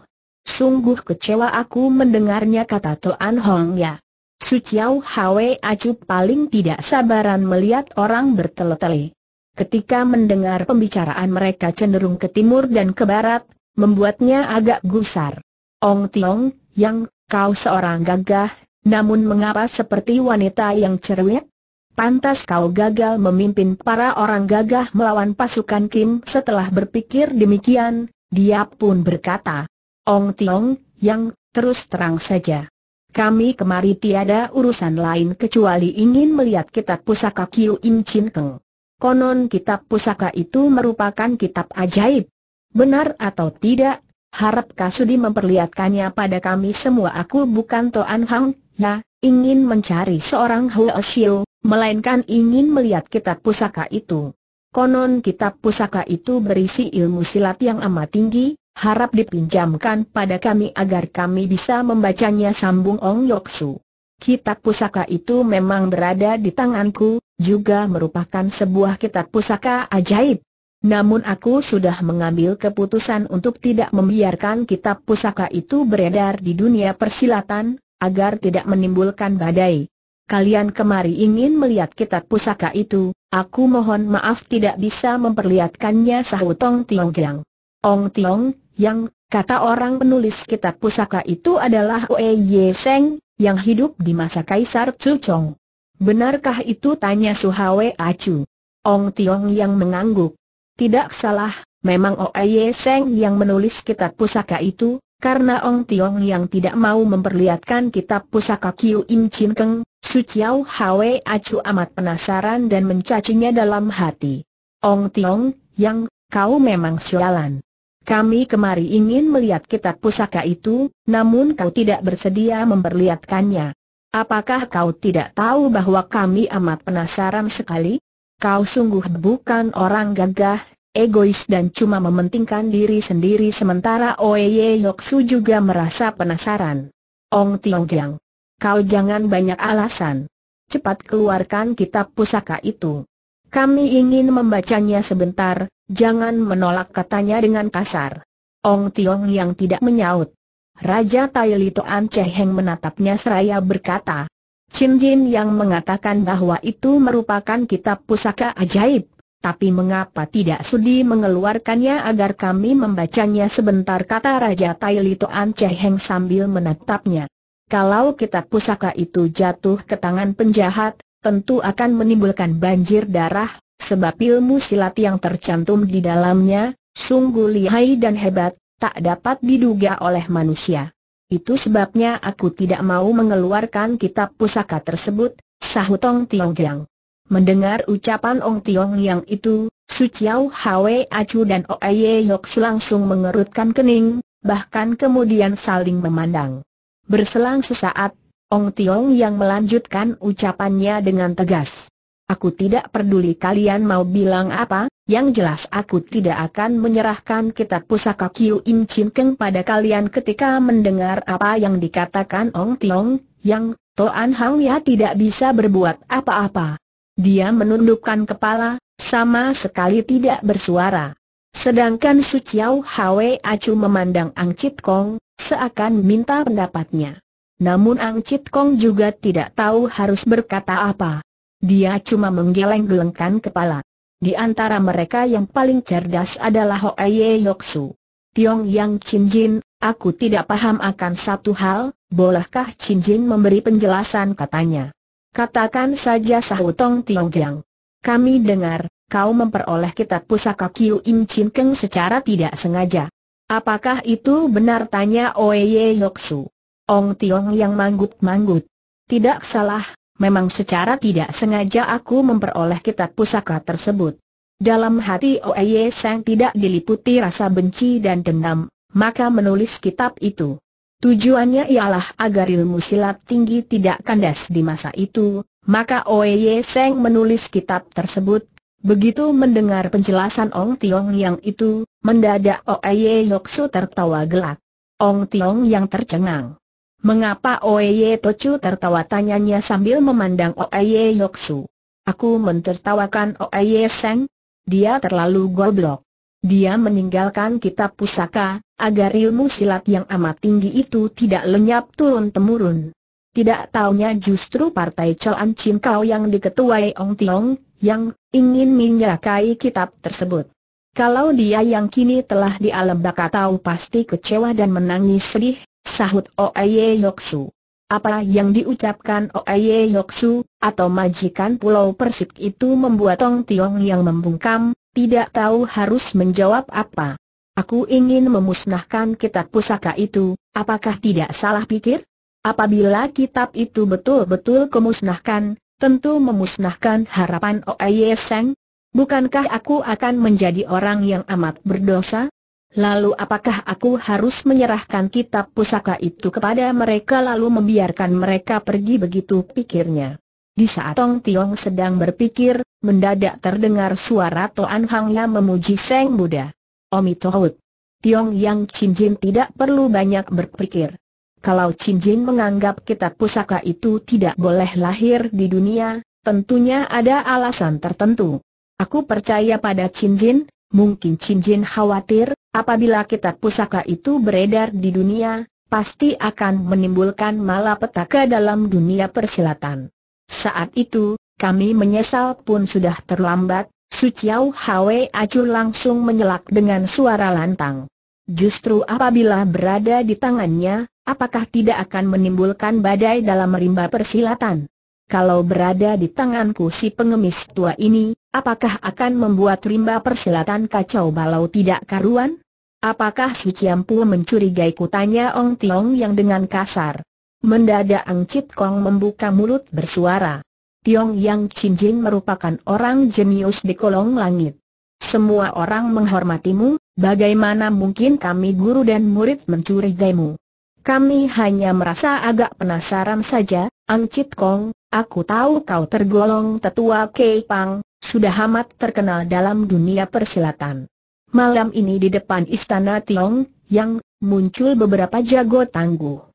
sungguh kecewa aku mendengarnya kata Toan Hong ya. Su Chiao Hwe Acup paling tidak sabaran melihat orang bertele-tele. Ketika mendengar pembicaraan mereka cenderung ke timur dan ke barat, membuatnya agak gusar. Ong Tiong, yang kau seorang gagah, namun mengapa seperti wanita yang cerewet? Pantas kau gagal memimpin para orang gagah melawan pasukan Kim Setelah berpikir demikian, dia pun berkata Ong Tiong, yang terus terang saja Kami kemari tiada urusan lain kecuali ingin melihat kitab pusaka Kiu Im Chin Keng Konon kitab pusaka itu merupakan kitab ajaib Benar atau tidak, harap Kasudi memperlihatkannya pada kami semua Aku bukan Toan Hang, ya, ingin mencari seorang Xiu, melainkan ingin melihat kitab pusaka itu. Konon kitab pusaka itu berisi ilmu silat yang amat tinggi, harap dipinjamkan pada kami agar kami bisa membacanya sambung Ong Yoksu. Kitab pusaka itu memang berada di tanganku, juga merupakan sebuah kitab pusaka ajaib. Namun aku sudah mengambil keputusan untuk tidak membiarkan kitab pusaka itu beredar di dunia persilatan, agar tidak menimbulkan badai. Kalian kemari ingin melihat kitab pusaka itu, aku mohon maaf tidak bisa memperlihatkannya sahut Ong Tiong Jiang. Ong Tiong, yang, kata orang penulis kitab pusaka itu adalah Oe Ye Seng, yang hidup di masa Kaisar Chu Chong. Benarkah itu tanya Su Suhawe Acu? Ong Tiong yang mengangguk. Tidak salah, memang Oe Ye Seng yang menulis kitab pusaka itu, karena Ong Tiong yang tidak mau memperlihatkan kitab pusaka Kiu Im Chin Keng, Su Chiao Hwe Acu amat penasaran dan mencacinya dalam hati. Ong Tiong, yang, kau memang sialan. Kami kemari ingin melihat kitab pusaka itu, namun kau tidak bersedia memperlihatkannya. Apakah kau tidak tahu bahwa kami amat penasaran sekali? Kau sungguh bukan orang gagah, egois dan cuma mementingkan diri sendiri sementara Oye Yoksu juga merasa penasaran. Ong Tiong Jiang, kau jangan banyak alasan. Cepat keluarkan kitab pusaka itu. Kami ingin membacanya sebentar, jangan menolak katanya dengan kasar. Ong Tiong yang tidak menyaut. Raja Tai Litoan menatapnya seraya berkata, Chin Jin yang mengatakan bahwa itu merupakan kitab pusaka ajaib, tapi mengapa tidak sudi mengeluarkannya agar kami membacanya sebentar kata Raja Tai Li Cheheng sambil menatapnya. Kalau kitab pusaka itu jatuh ke tangan penjahat, tentu akan menimbulkan banjir darah, sebab ilmu silat yang tercantum di dalamnya, sungguh lihai dan hebat, tak dapat diduga oleh manusia. Itu sebabnya aku tidak mau mengeluarkan kitab pusaka tersebut, sahutong Tiong Jiang. Mendengar ucapan Ong Tiong yang itu, Su Chiao Hwe Acu dan Oye Yok langsung mengerutkan kening, bahkan kemudian saling memandang. Berselang sesaat, Ong Tiong yang melanjutkan ucapannya dengan tegas. Aku tidak peduli kalian mau bilang apa, yang jelas aku tidak akan menyerahkan kitab pusaka Kiu Im Chin Keng pada kalian ketika mendengar apa yang dikatakan Ong Tiong, yang Toan Hang Ya tidak bisa berbuat apa-apa. Dia menundukkan kepala, sama sekali tidak bersuara. Sedangkan Su Chiao Hwe Acu memandang Ang Chit Kong, seakan minta pendapatnya. Namun Ang Chit Kong juga tidak tahu harus berkata apa. Dia cuma menggeleng-gelengkan kepala. Di antara mereka yang paling cerdas adalah Aye Yok Su. Tiong Yang Chin Jin, aku tidak paham akan satu hal, bolehkah Chin Jin memberi penjelasan katanya. Katakan saja sahutong Tiong Tiang. Kami dengar, kau memperoleh kitab pusaka Kiu Im Chin Keng secara tidak sengaja. Apakah itu benar tanya Oeye Yoxu. Ong Tiong yang manggut-manggut. Tidak salah, memang secara tidak sengaja aku memperoleh kitab pusaka tersebut. Dalam hati Oeye Sang tidak diliputi rasa benci dan dendam, maka menulis kitab itu. Tujuannya ialah agar ilmu silat tinggi tidak kandas di masa itu, maka Oye Seng menulis kitab tersebut. Begitu mendengar penjelasan Ong Tiong yang itu, mendadak Oye Yoksu tertawa gelak. Ong Tiong yang tercengang. Mengapa Oye Tochu tertawa tanyanya sambil memandang Oye Yoksu. Aku mentertawakan Oye Seng. Dia terlalu goblok. Dia meninggalkan kitab pusaka, agar ilmu silat yang amat tinggi itu tidak lenyap turun-temurun. Tidak taunya justru partai Choan Chin Kau yang diketuai Ong Tiong, yang ingin menyakai kitab tersebut. Kalau dia yang kini telah di alam baka tahu pasti kecewa dan menangis sedih, sahut Oeye Yoksu. Apa yang diucapkan Oeye Yoksu, atau majikan pulau Persik itu membuat Ong Tiong yang membungkam, tidak tahu harus menjawab apa. Aku ingin memusnahkan kitab pusaka itu, apakah tidak salah pikir? Apabila kitab itu betul-betul kemusnahkan, tentu memusnahkan harapan Oye Seng. Bukankah aku akan menjadi orang yang amat berdosa? Lalu apakah aku harus menyerahkan kitab pusaka itu kepada mereka lalu membiarkan mereka pergi begitu pikirnya? Di saat Tong Tiong sedang berpikir, mendadak terdengar suara Toan Hang yang memuji Seng Buddha. Omi Tohut. Tiong Yang Chin Jin tidak perlu banyak berpikir. Kalau Chin Jin menganggap kitab pusaka itu tidak boleh lahir di dunia, tentunya ada alasan tertentu. Aku percaya pada Chin Jin, mungkin Chin Jin khawatir, apabila kitab pusaka itu beredar di dunia, pasti akan menimbulkan malapetaka dalam dunia persilatan. Saat itu, kami menyesal pun sudah terlambat, Su Chiao Hwe Acu langsung menyelak dengan suara lantang. Justru apabila berada di tangannya, apakah tidak akan menimbulkan badai dalam rimba persilatan? Kalau berada di tanganku si pengemis tua ini, apakah akan membuat rimba persilatan kacau balau tidak karuan? Apakah Suciampu mencurigai kutanya Ong Tiong yang dengan kasar? Mendadak Angcit Kong membuka mulut bersuara. Tiong Yang Chin Jin merupakan orang jenius di kolong langit. Semua orang menghormatimu, bagaimana mungkin kami guru dan murid mencurigaimu? Kami hanya merasa agak penasaran saja, Angcit Kong, aku tahu kau tergolong tetua Kei Pang, sudah amat terkenal dalam dunia persilatan. Malam ini di depan istana Tiong, yang muncul beberapa jago tangguh.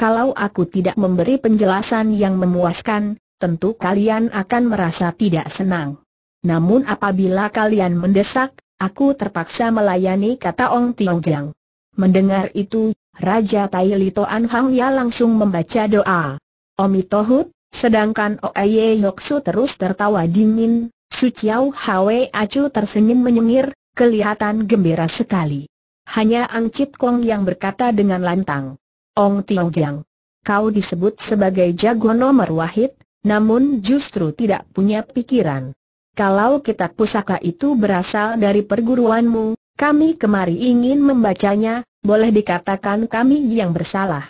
Kalau aku tidak memberi penjelasan yang memuaskan, tentu kalian akan merasa tidak senang. Namun apabila kalian mendesak, aku terpaksa melayani kata Ong Tiong Jiang. Mendengar itu, Raja Tai Lito An Hang Ya langsung membaca doa. Omi Tohut, sedangkan Oye Yoksu terus tertawa dingin, Suciao Hwe Acu tersenyum menyengir, kelihatan gembira sekali. Hanya Ang Chit Kong yang berkata dengan lantang. Ong Tio Jiang. Kau disebut sebagai jago nomor wahid, namun justru tidak punya pikiran. Kalau kitab pusaka itu berasal dari perguruanmu, kami kemari ingin membacanya, boleh dikatakan kami yang bersalah.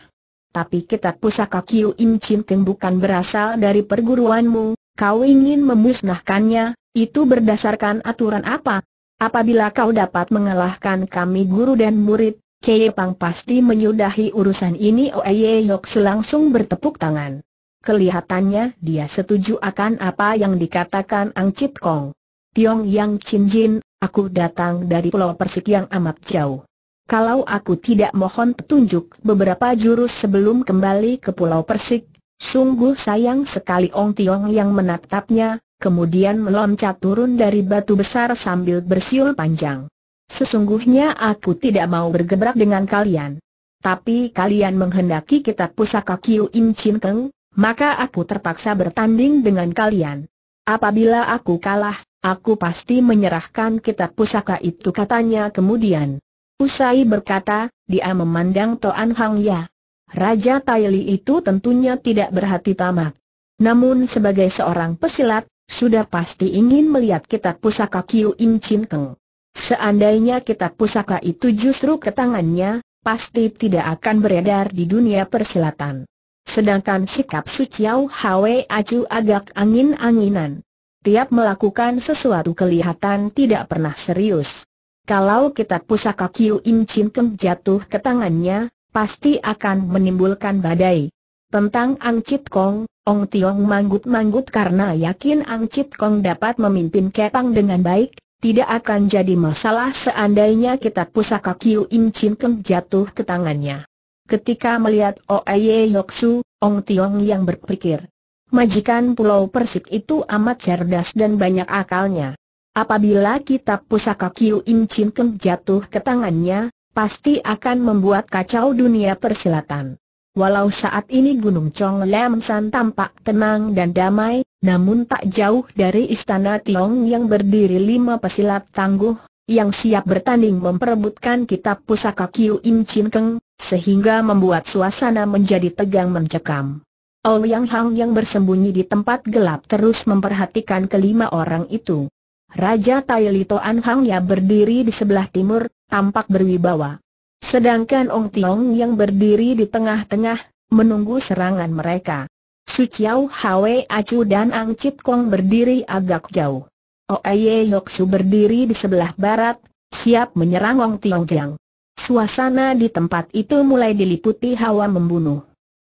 Tapi kitab pusaka Kiu Im Chin Keng bukan berasal dari perguruanmu, kau ingin memusnahkannya, itu berdasarkan aturan apa? Apabila kau dapat mengalahkan kami guru dan murid, Kei Pang pasti menyudahi urusan ini Oye Yok langsung bertepuk tangan. Kelihatannya dia setuju akan apa yang dikatakan Ang Chit Kong. Tiong Yang Chin Jin, aku datang dari pulau Persik yang amat jauh. Kalau aku tidak mohon petunjuk beberapa jurus sebelum kembali ke pulau Persik, sungguh sayang sekali Ong Tiong yang menatapnya, kemudian meloncat turun dari batu besar sambil bersiul panjang. Sesungguhnya aku tidak mau bergebrak dengan kalian. Tapi kalian menghendaki kitab pusaka Kiu Im Chin Keng, maka aku terpaksa bertanding dengan kalian. Apabila aku kalah, aku pasti menyerahkan kitab pusaka itu katanya kemudian. Usai berkata, dia memandang Toan Hang Ya. Raja Taili itu tentunya tidak berhati tamak. Namun sebagai seorang pesilat, sudah pasti ingin melihat kitab pusaka Kiu Im Chin Keng. Seandainya kitab pusaka itu justru ke tangannya, pasti tidak akan beredar di dunia perselatan. Sedangkan sikap suciau Hwe Acu agak angin-anginan. Tiap melakukan sesuatu kelihatan tidak pernah serius. Kalau kitab pusaka Kiu Im Chin Keng jatuh ke tangannya, pasti akan menimbulkan badai. Tentang Ang Chit Kong, Ong Tiong manggut-manggut karena yakin Ang Chit Kong dapat memimpin Kepang dengan baik, tidak akan jadi masalah seandainya kitab pusaka Kiu Im Chin Keng jatuh ke tangannya. Ketika melihat Oeye Yoksu, Ong Tiong yang berpikir, majikan pulau Persik itu amat cerdas dan banyak akalnya. Apabila kitab pusaka Kiu Im Chin Keng jatuh ke tangannya, pasti akan membuat kacau dunia persilatan. Walau saat ini Gunung Chong Lam San tampak tenang dan damai, namun tak jauh dari istana Tiong yang berdiri lima pesilat tangguh, yang siap bertanding memperebutkan kitab pusaka Kiu Im Chin Keng, sehingga membuat suasana menjadi tegang mencekam. Ouyang Hang yang bersembunyi di tempat gelap terus memperhatikan kelima orang itu. Raja Tai An Hang ya berdiri di sebelah timur, tampak berwibawa. Sedangkan Ong Tiong yang berdiri di tengah-tengah, menunggu serangan mereka. Su Chiao Hwe Acu dan Ang Chit Kong berdiri agak jauh. Oeye Su berdiri di sebelah barat, siap menyerang Wong Tiong Jiang. Suasana di tempat itu mulai diliputi hawa membunuh.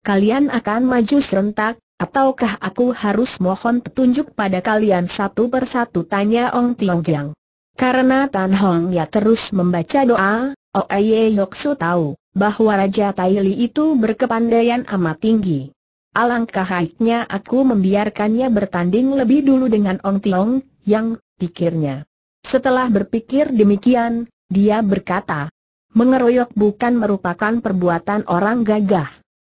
Kalian akan maju serentak, ataukah aku harus mohon petunjuk pada kalian satu persatu tanya Ong Tiong Jiang. Karena Tan Hong ya terus membaca doa, Oeye Su tahu bahwa Raja Li itu berkepandaian amat tinggi. Alangkah baiknya aku membiarkannya bertanding lebih dulu dengan Ong Tiong, yang, pikirnya. Setelah berpikir demikian, dia berkata, mengeroyok bukan merupakan perbuatan orang gagah.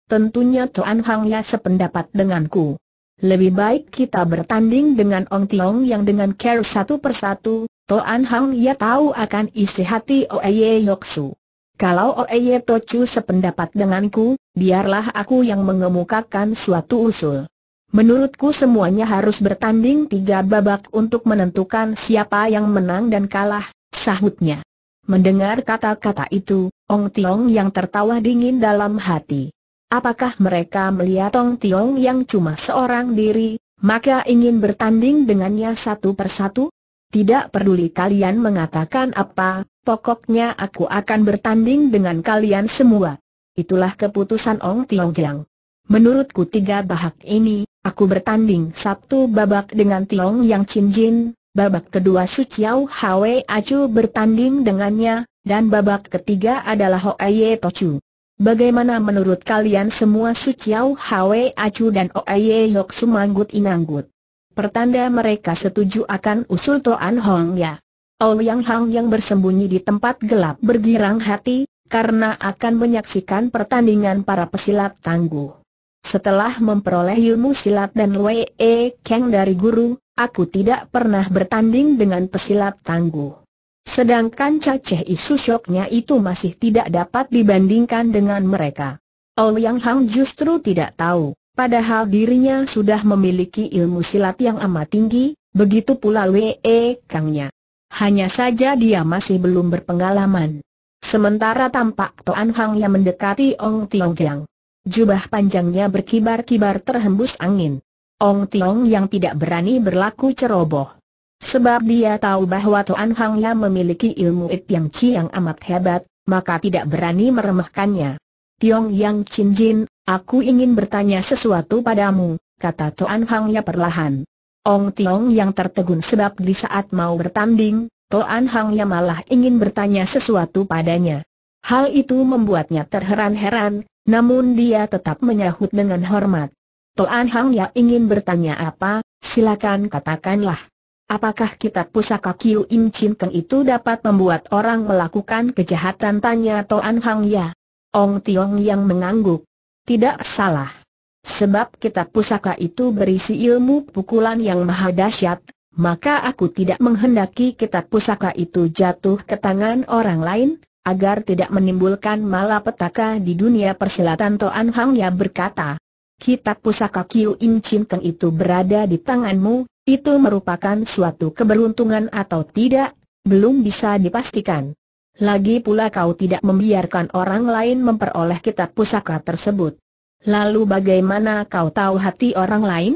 Tentunya Tuan Hang Ya sependapat denganku. Lebih baik kita bertanding dengan Ong Tiong yang dengan care satu persatu, Tuan Hang Ya tahu akan isi hati Oeye Yoksu. Kalau Oeye Tochu sependapat denganku, biarlah aku yang mengemukakan suatu usul. Menurutku semuanya harus bertanding tiga babak untuk menentukan siapa yang menang dan kalah, sahutnya. Mendengar kata-kata itu, Ong Tiong yang tertawa dingin dalam hati. Apakah mereka melihat Ong Tiong yang cuma seorang diri, maka ingin bertanding dengannya satu persatu? Tidak peduli kalian mengatakan apa, pokoknya aku akan bertanding dengan kalian semua. Itulah keputusan Ong Tiong Jiang. Menurutku tiga bahak ini, aku bertanding satu babak dengan Tiong Yang Chin Jin, babak kedua Su Chiao Hwe Acu bertanding dengannya, dan babak ketiga adalah To Tochu. Bagaimana menurut kalian semua Su Chiao Hwe Acu dan Aye Yok Sumanggut Inanggut? Pertanda mereka setuju akan usul Toan Hong Ya. Ouyang Hang yang bersembunyi di tempat gelap bergirang hati, karena akan menyaksikan pertandingan para pesilat tangguh. Setelah memperoleh ilmu silat dan Wei E Kang dari guru, aku tidak pernah bertanding dengan pesilat tangguh. Sedangkan Caceh Isu syoknya itu masih tidak dapat dibandingkan dengan mereka. Yang Hang justru tidak tahu, padahal dirinya sudah memiliki ilmu silat yang amat tinggi, begitu pula Wei Kangnya. Hanya saja dia masih belum berpengalaman. Sementara tampak Toan Hang yang mendekati Ong Tiong Tiang. Jubah panjangnya berkibar-kibar terhembus angin. Ong Tiong yang tidak berani berlaku ceroboh. Sebab dia tahu bahwa Toan Hang yang memiliki ilmu It Yang Chi yang amat hebat, maka tidak berani meremehkannya. Tiong Yang Chin Jin, aku ingin bertanya sesuatu padamu, kata Toan Hang yang perlahan. Ong Tiong yang tertegun sebab di saat mau bertanding, Toan Hangnya malah ingin bertanya sesuatu padanya. Hal itu membuatnya terheran-heran, namun dia tetap menyahut dengan hormat. Toan Hang ya ingin bertanya apa, silakan katakanlah. Apakah kitab pusaka Kiu Im Chin Keng itu dapat membuat orang melakukan kejahatan tanya Toan Hang ya? Ong Tiong yang mengangguk. Tidak salah. Sebab kitab pusaka itu berisi ilmu pukulan yang maha dahsyat, maka aku tidak menghendaki kitab pusaka itu jatuh ke tangan orang lain, agar tidak menimbulkan malapetaka di dunia persilatan Toan Hang ya berkata. Kitab pusaka Kiu Im Chin Keng itu berada di tanganmu, itu merupakan suatu keberuntungan atau tidak, belum bisa dipastikan. Lagi pula kau tidak membiarkan orang lain memperoleh kitab pusaka tersebut. Lalu bagaimana kau tahu hati orang lain?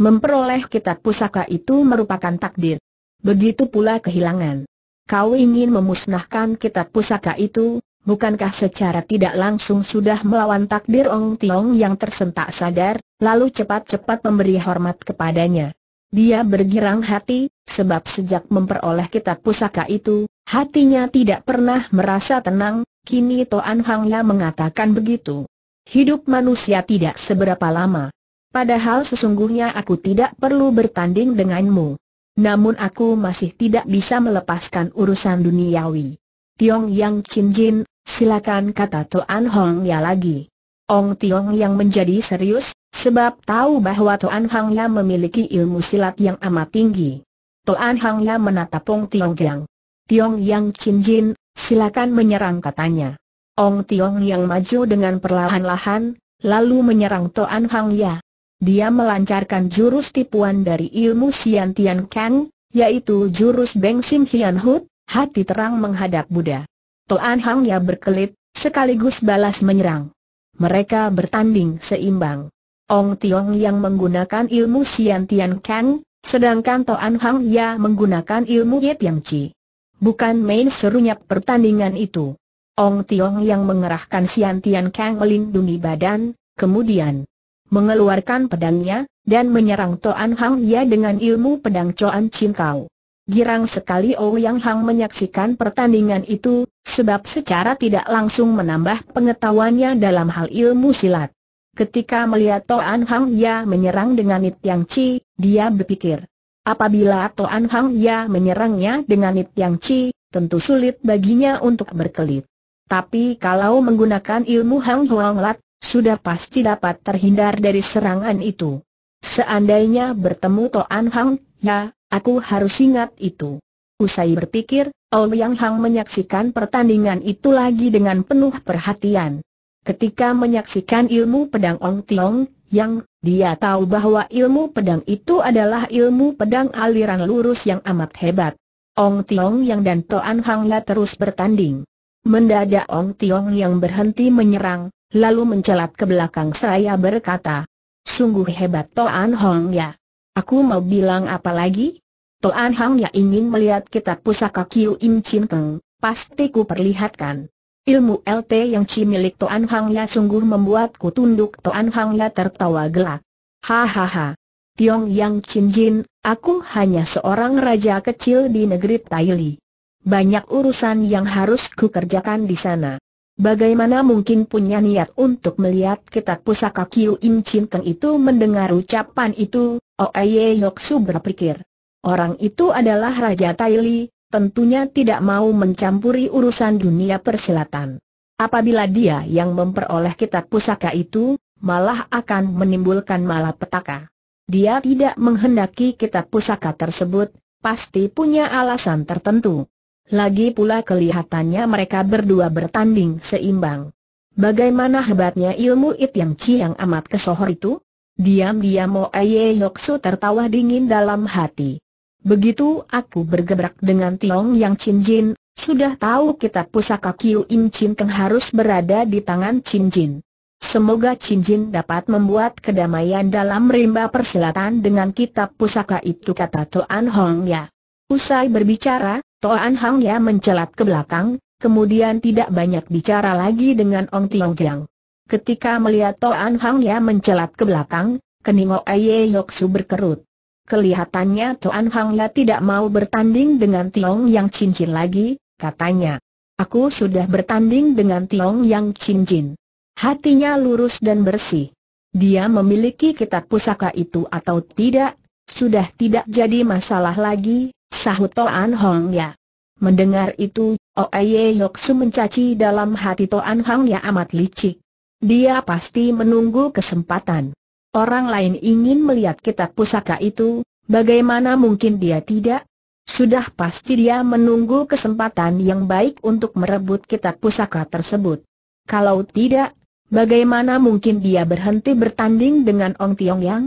Memperoleh kitab pusaka itu merupakan takdir. Begitu pula kehilangan. Kau ingin memusnahkan kitab pusaka itu, bukankah secara tidak langsung sudah melawan takdir Ong Tiong yang tersentak sadar, lalu cepat-cepat memberi hormat kepadanya. Dia bergirang hati, sebab sejak memperoleh kitab pusaka itu, hatinya tidak pernah merasa tenang, kini Toan Hangya mengatakan begitu. Hidup manusia tidak seberapa lama. Padahal sesungguhnya aku tidak perlu bertanding denganmu. Namun aku masih tidak bisa melepaskan urusan duniawi. Tiong Yang Chin Jin, silakan kata Tuan Hong Ya lagi. Ong Tiong Yang menjadi serius, sebab tahu bahwa Tuan Hong Ya memiliki ilmu silat yang amat tinggi. Tuan Hong Ya menatap Ong Tiong Yang. Tiong Yang Chin Jin, silakan menyerang katanya. Ong Tiong Yang maju dengan perlahan-lahan, lalu menyerang Tuan Hong Ya dia melancarkan jurus tipuan dari ilmu Sian Tian Kang, yaitu jurus Beng Sim Hian Hut, hati terang menghadap Buddha. Toan Hang Ya berkelit, sekaligus balas menyerang. Mereka bertanding seimbang. Ong Tiong yang menggunakan ilmu Sian Tian Kang, sedangkan Toan Hang Ya menggunakan ilmu Ye yang Chi. Bukan main serunya pertandingan itu. Ong Tiong yang mengerahkan Sian Tian Kang melindungi badan, kemudian mengeluarkan pedangnya, dan menyerang Toan Hang Ya dengan ilmu pedang Coan Chin Kau. Girang sekali Ouyang Hang menyaksikan pertandingan itu, sebab secara tidak langsung menambah pengetahuannya dalam hal ilmu silat. Ketika melihat Toan Hang Ya menyerang dengan Nit Yang Chi, dia berpikir, apabila Toan Hang Ya menyerangnya dengan Nit Yang Chi, tentu sulit baginya untuk berkelit. Tapi kalau menggunakan ilmu Hang Huang Lat, sudah pasti dapat terhindar dari serangan itu. Seandainya bertemu Toan Hang, ya, aku harus ingat itu. Usai berpikir, Ouyang Hang menyaksikan pertandingan itu lagi dengan penuh perhatian. Ketika menyaksikan ilmu pedang Ong Tiong, yang dia tahu bahwa ilmu pedang itu adalah ilmu pedang aliran lurus yang amat hebat. Ong Tiong Yang dan Toan Hanglah terus bertanding. Mendadak Ong Tiong Yang berhenti menyerang, lalu mencelat ke belakang seraya berkata, Sungguh hebat Toan Hong ya. Aku mau bilang apa lagi? Toan Hong ya ingin melihat kitab pusaka Kiu Im Chin Teng, pasti ku perlihatkan. Ilmu LT yang Ci milik Toan Hong Ya sungguh membuatku tunduk Toan Hong Ya tertawa gelak. Hahaha. Tiong Yang Chin Jin, aku hanya seorang raja kecil di negeri Li. Banyak urusan yang harus ku kerjakan di sana. Bagaimana mungkin punya niat untuk melihat kitab pusaka Kiu Im Chin Keng itu mendengar ucapan itu, oh, Yok Su berpikir. Orang itu adalah Raja Taili, tentunya tidak mau mencampuri urusan dunia persilatan. Apabila dia yang memperoleh kitab pusaka itu, malah akan menimbulkan malapetaka. Dia tidak menghendaki kitab pusaka tersebut, pasti punya alasan tertentu. Lagi pula kelihatannya mereka berdua bertanding seimbang. Bagaimana hebatnya ilmu It Yang Chi yang amat kesohor itu? Diam-diam Mo Aye Yoksu tertawa dingin dalam hati. Begitu aku bergebrak dengan Tiong Yang Chin Jin, sudah tahu kitab pusaka Kiu Im Chin Keng harus berada di tangan Chin Jin. Semoga Chin Jin dapat membuat kedamaian dalam rimba persilatan dengan kitab pusaka itu kata Tuan Hong Ya. Usai berbicara, Toan Hang Ya mencelat ke belakang, kemudian tidak banyak bicara lagi dengan Ong Tiong Jiang. Ketika melihat Toan Hang Ya mencelat ke belakang, Keningo Aye Su berkerut. Kelihatannya Toan Hang tidak mau bertanding dengan Tiong Yang Cincin lagi, katanya. Aku sudah bertanding dengan Tiong Yang Cincin. Hatinya lurus dan bersih. Dia memiliki kitab pusaka itu atau tidak, sudah tidak jadi masalah lagi, Sahut Toan Hong Ya. Mendengar itu, Yok Su mencaci dalam hati Toan Hong Ya amat licik. Dia pasti menunggu kesempatan. Orang lain ingin melihat kitab pusaka itu, bagaimana mungkin dia tidak? Sudah pasti dia menunggu kesempatan yang baik untuk merebut kitab pusaka tersebut. Kalau tidak, bagaimana mungkin dia berhenti bertanding dengan Ong Tiong Yang?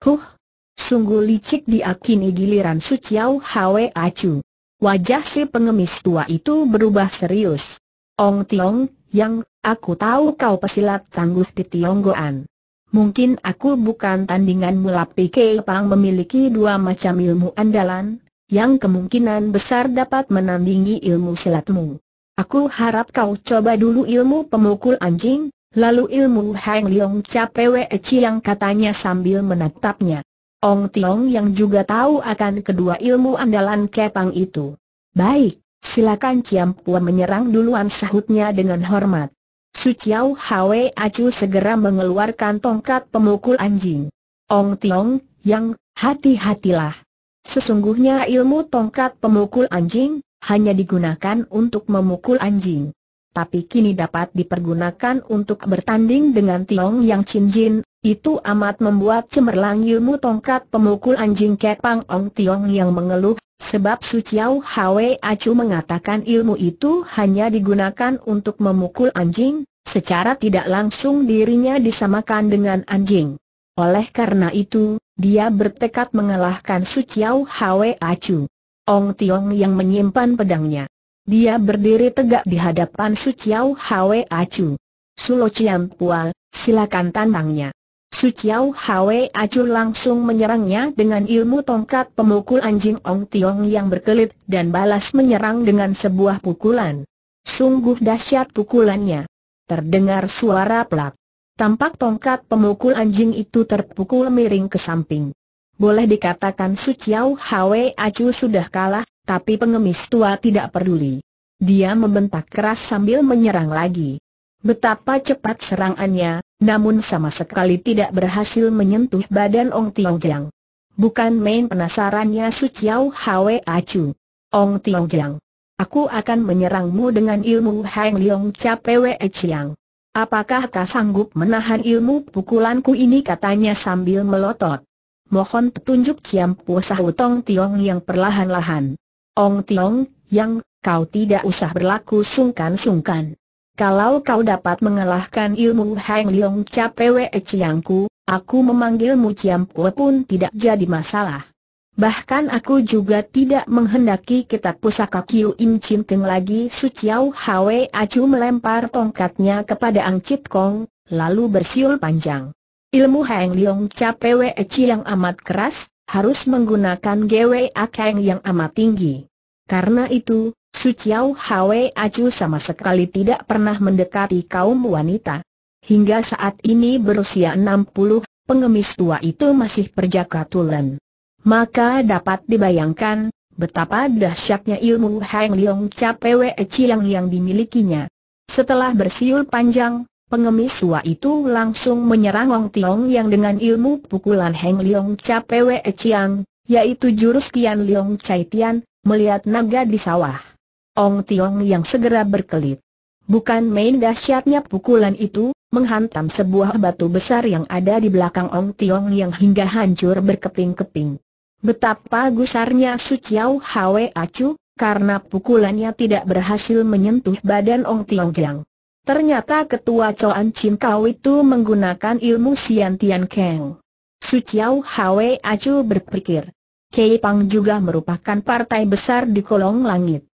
Huh, Sungguh licik diakini giliran Su Chiao Hwe Acu. Wajah si pengemis tua itu berubah serius. Ong Tiong, yang, aku tahu kau pesilat tangguh di Tionggoan. Mungkin aku bukan tandinganmu Lapi Kepang memiliki dua macam ilmu andalan, yang kemungkinan besar dapat menandingi ilmu silatmu. Aku harap kau coba dulu ilmu pemukul anjing, lalu ilmu Hang Leong Cha Pwe yang katanya sambil menatapnya. Ong Tiong yang juga tahu akan kedua ilmu andalan Kepang itu. Baik, silakan Ciam Pua menyerang duluan sahutnya dengan hormat. Su Chiao Hwe Acu segera mengeluarkan tongkat pemukul anjing. Ong Tiong, yang, hati-hatilah. Sesungguhnya ilmu tongkat pemukul anjing, hanya digunakan untuk memukul anjing. Tapi kini dapat dipergunakan untuk bertanding dengan Tiong Yang Chin Jin, itu amat membuat cemerlang ilmu tongkat pemukul anjing Kepang Ong Tiong yang mengeluh, sebab Su Chiao Hwe Acu mengatakan ilmu itu hanya digunakan untuk memukul anjing, secara tidak langsung dirinya disamakan dengan anjing. Oleh karena itu, dia bertekad mengalahkan Su Chiao Hwe Acu. Ong Tiong yang menyimpan pedangnya. Dia berdiri tegak di hadapan Su Chiao Hwe Acu. Lo Chiang Pual, silakan tantangnya. Su Chiao Hwe Acu langsung menyerangnya dengan ilmu tongkat pemukul anjing Ong Tiong yang berkelit dan balas menyerang dengan sebuah pukulan. Sungguh dahsyat pukulannya. Terdengar suara pelak. Tampak tongkat pemukul anjing itu terpukul miring ke samping. Boleh dikatakan Su Chiao Hwe Acu sudah kalah, tapi pengemis tua tidak peduli. Dia membentak keras sambil menyerang lagi. Betapa cepat serangannya, namun sama sekali tidak berhasil menyentuh badan Ong Tiong Jiang. Bukan main penasarannya Su Chiao Hwe Acu. Ong Tiong Jiang. Aku akan menyerangmu dengan ilmu Hang Leong Cha Pwe Chiang. Apakah kau sanggup menahan ilmu pukulanku ini katanya sambil melotot. Mohon petunjuk Ciam Po Sahu Tong Tiong yang perlahan-lahan. Ong Tiong, yang, kau tidak usah berlaku sungkan-sungkan kalau kau dapat mengalahkan ilmu Hang Leong Capewe Ciangku, aku memanggilmu Ciampue pun tidak jadi masalah. Bahkan aku juga tidak menghendaki kitab pusaka Kiu Im Chin Teng lagi Su Chiao Hwe Acu melempar tongkatnya kepada Ang Chit Kong, lalu bersiul panjang. Ilmu Hang Leong Capewe Eci yang amat keras, harus menggunakan gwe akeng yang amat tinggi. Karena itu, Su Chiao Hwe Acu sama sekali tidak pernah mendekati kaum wanita. Hingga saat ini berusia 60, pengemis tua itu masih perjaka tulen. Maka dapat dibayangkan, betapa dahsyatnya ilmu Hang Leong Capewe Chiang yang dimilikinya. Setelah bersiul panjang, pengemis tua itu langsung menyerang Ong Tiong yang dengan ilmu pukulan Hang Leong Capewe Chiang, yaitu jurus Kian Leong Cai Tian, melihat naga di sawah. Ong Tiong yang segera berkelit. Bukan main dahsyatnya pukulan itu, menghantam sebuah batu besar yang ada di belakang Ong Tiong yang hingga hancur berkeping-keping. Betapa gusarnya Su Chiao Hwe Acu, karena pukulannya tidak berhasil menyentuh badan Ong Tiong Jiang. Ternyata ketua Coan Chin Kau itu menggunakan ilmu Sian Tian Keng. Su Chiao Hwe Acu berpikir, Kei Pang juga merupakan partai besar di kolong langit.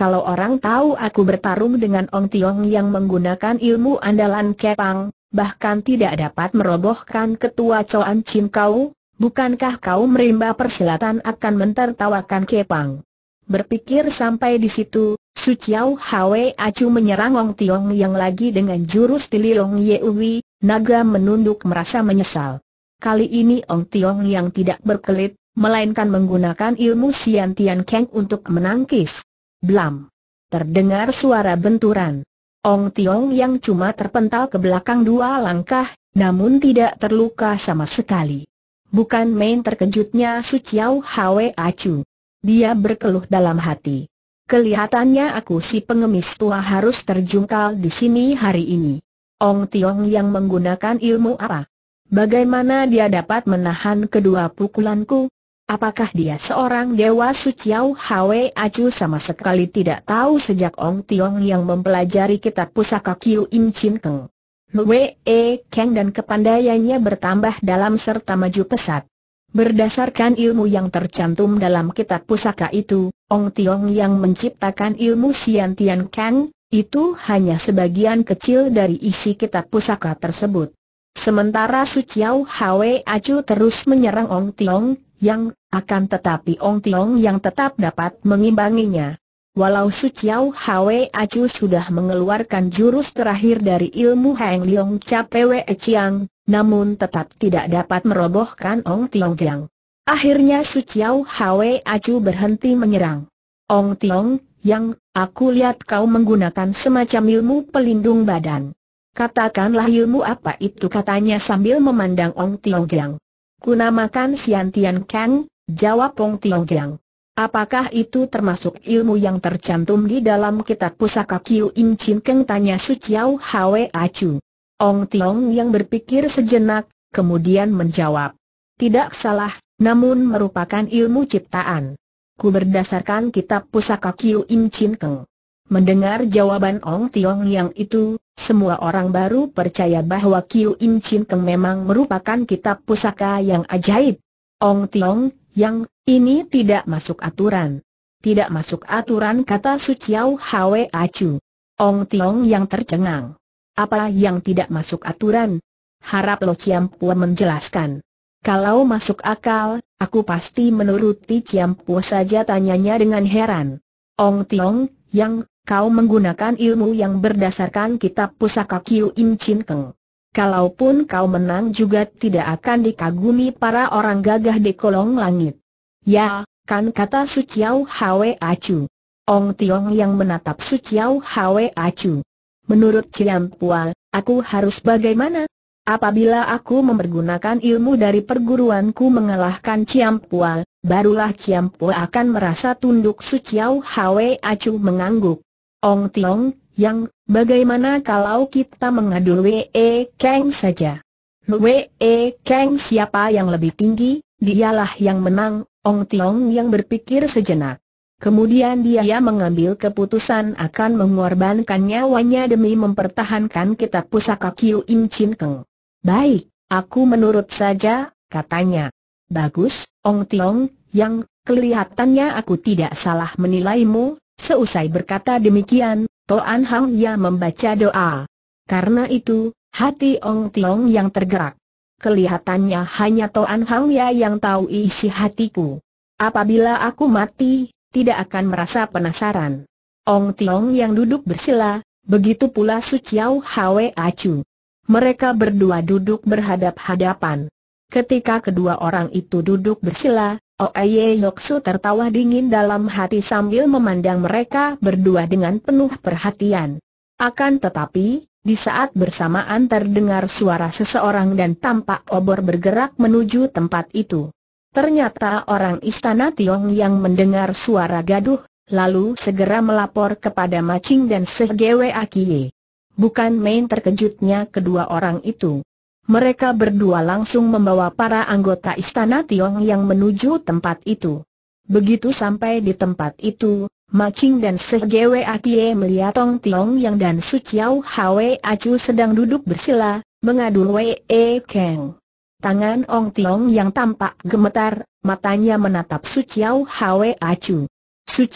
Kalau orang tahu aku bertarung dengan Ong Tiong yang menggunakan ilmu andalan Kepang, bahkan tidak dapat merobohkan ketua Coan Chin Kau, bukankah kau merimba Perselatan akan mentertawakan Kepang? Berpikir sampai di situ, Su Chiao Hwe Acu menyerang Ong Tiong yang lagi dengan jurus Tililong Uwi, naga menunduk merasa menyesal. Kali ini Ong Tiong yang tidak berkelit, melainkan menggunakan ilmu Siantian Keng untuk menangkis. Blam. Terdengar suara benturan. Ong Tiong yang cuma terpental ke belakang dua langkah, namun tidak terluka sama sekali. Bukan main terkejutnya Su Chiao Hwe Acu. Dia berkeluh dalam hati. Kelihatannya aku si pengemis tua harus terjungkal di sini hari ini. Ong Tiong yang menggunakan ilmu apa? Bagaimana dia dapat menahan kedua pukulanku? Apakah dia seorang dewa Suciao Hwe Acu sama sekali tidak tahu sejak Ong Tiong yang mempelajari kitab pusaka Kiu Im Chin Keng. Hwe E Keng dan kepandaiannya bertambah dalam serta maju pesat. Berdasarkan ilmu yang tercantum dalam kitab pusaka itu, Ong Tiong yang menciptakan ilmu Sian Tian Kang, itu hanya sebagian kecil dari isi kitab pusaka tersebut. Sementara Suciau Hwe Acu terus menyerang Ong Tiong, yang, akan tetapi Ong Tiong yang tetap dapat mengimbanginya. Walau Su Chiao Hwe Acu sudah mengeluarkan jurus terakhir dari ilmu Heng Leong Pwe Chiang, namun tetap tidak dapat merobohkan Ong Tiong Jiang. Akhirnya Su Chiao Hwe Acu berhenti menyerang. Ong Tiong, yang, aku lihat kau menggunakan semacam ilmu pelindung badan. Katakanlah ilmu apa itu katanya sambil memandang Ong Tiong Jiang. Ku namakan Sian Tian Kang, jawab Pong Tio Jiang. Apakah itu termasuk ilmu yang tercantum di dalam kitab pusaka Kiu Im Chin Keng tanya Su Chiao Hwe Acu. Ong Tiong yang berpikir sejenak, kemudian menjawab. Tidak salah, namun merupakan ilmu ciptaan. Ku berdasarkan kitab pusaka Kiu Im Chin Keng. Mendengar jawaban Ong Tiong yang itu, semua orang baru percaya bahwa Kiu Im Chin Keng memang merupakan kitab pusaka yang ajaib. Ong Tiong, yang, ini tidak masuk aturan. Tidak masuk aturan kata Su Chiao Hwe Acu. Ong Tiong yang tercengang. Apa yang tidak masuk aturan? Harap Lo Chiam Pua menjelaskan. Kalau masuk akal, aku pasti menuruti Chiam Pua saja tanyanya dengan heran. Ong Tiong, yang, kau menggunakan ilmu yang berdasarkan kitab pusaka Kiu Im Chin Keng. Kalaupun kau menang juga tidak akan dikagumi para orang gagah di kolong langit. Ya, kan kata Su Chiao Hwe Acu. Ong Tiong yang menatap Su Chiao Hwe Acu. Menurut Ciam Pual, aku harus bagaimana? Apabila aku mempergunakan ilmu dari perguruanku mengalahkan Ciam Pual, barulah Ciam Pual akan merasa tunduk Su Chiao Hwe Acu mengangguk. Ong Tiong, yang, bagaimana kalau kita mengadu Wee e Kang saja? Wee e Kang siapa yang lebih tinggi, dialah yang menang, Ong Tiong yang berpikir sejenak. Kemudian dia mengambil keputusan akan mengorbankan nyawanya demi mempertahankan kitab pusaka Kiu Im Chin Keng. Baik, aku menurut saja, katanya. Bagus, Ong Tiong, yang, kelihatannya aku tidak salah menilaimu, Seusai berkata demikian, Toan Hang Ya membaca doa. Karena itu, hati Ong Tiong yang tergerak. Kelihatannya hanya Toan Hang Ya yang tahu isi hatiku. Apabila aku mati, tidak akan merasa penasaran. Ong Tiong yang duduk bersila, begitu pula Su Chiao Hwe Acu. Mereka berdua duduk berhadap-hadapan. Ketika kedua orang itu duduk bersila, Oye Yoksu tertawa dingin dalam hati sambil memandang mereka berdua dengan penuh perhatian. Akan tetapi, di saat bersamaan terdengar suara seseorang dan tampak obor bergerak menuju tempat itu. Ternyata orang istana Tiong yang mendengar suara gaduh, lalu segera melapor kepada Macing dan Sehgewe Akiye. Bukan main terkejutnya kedua orang itu mereka berdua langsung membawa para anggota istana Tiong yang menuju tempat itu. Begitu sampai di tempat itu, Macing dan Sehgewe Atie melihat Tong Tiong yang dan Su Chiao Hwe Acu sedang duduk bersila, mengadu Wei E Keng. Tangan Ong Tiong yang tampak gemetar, matanya menatap Su Chiao Hwe Acu. Su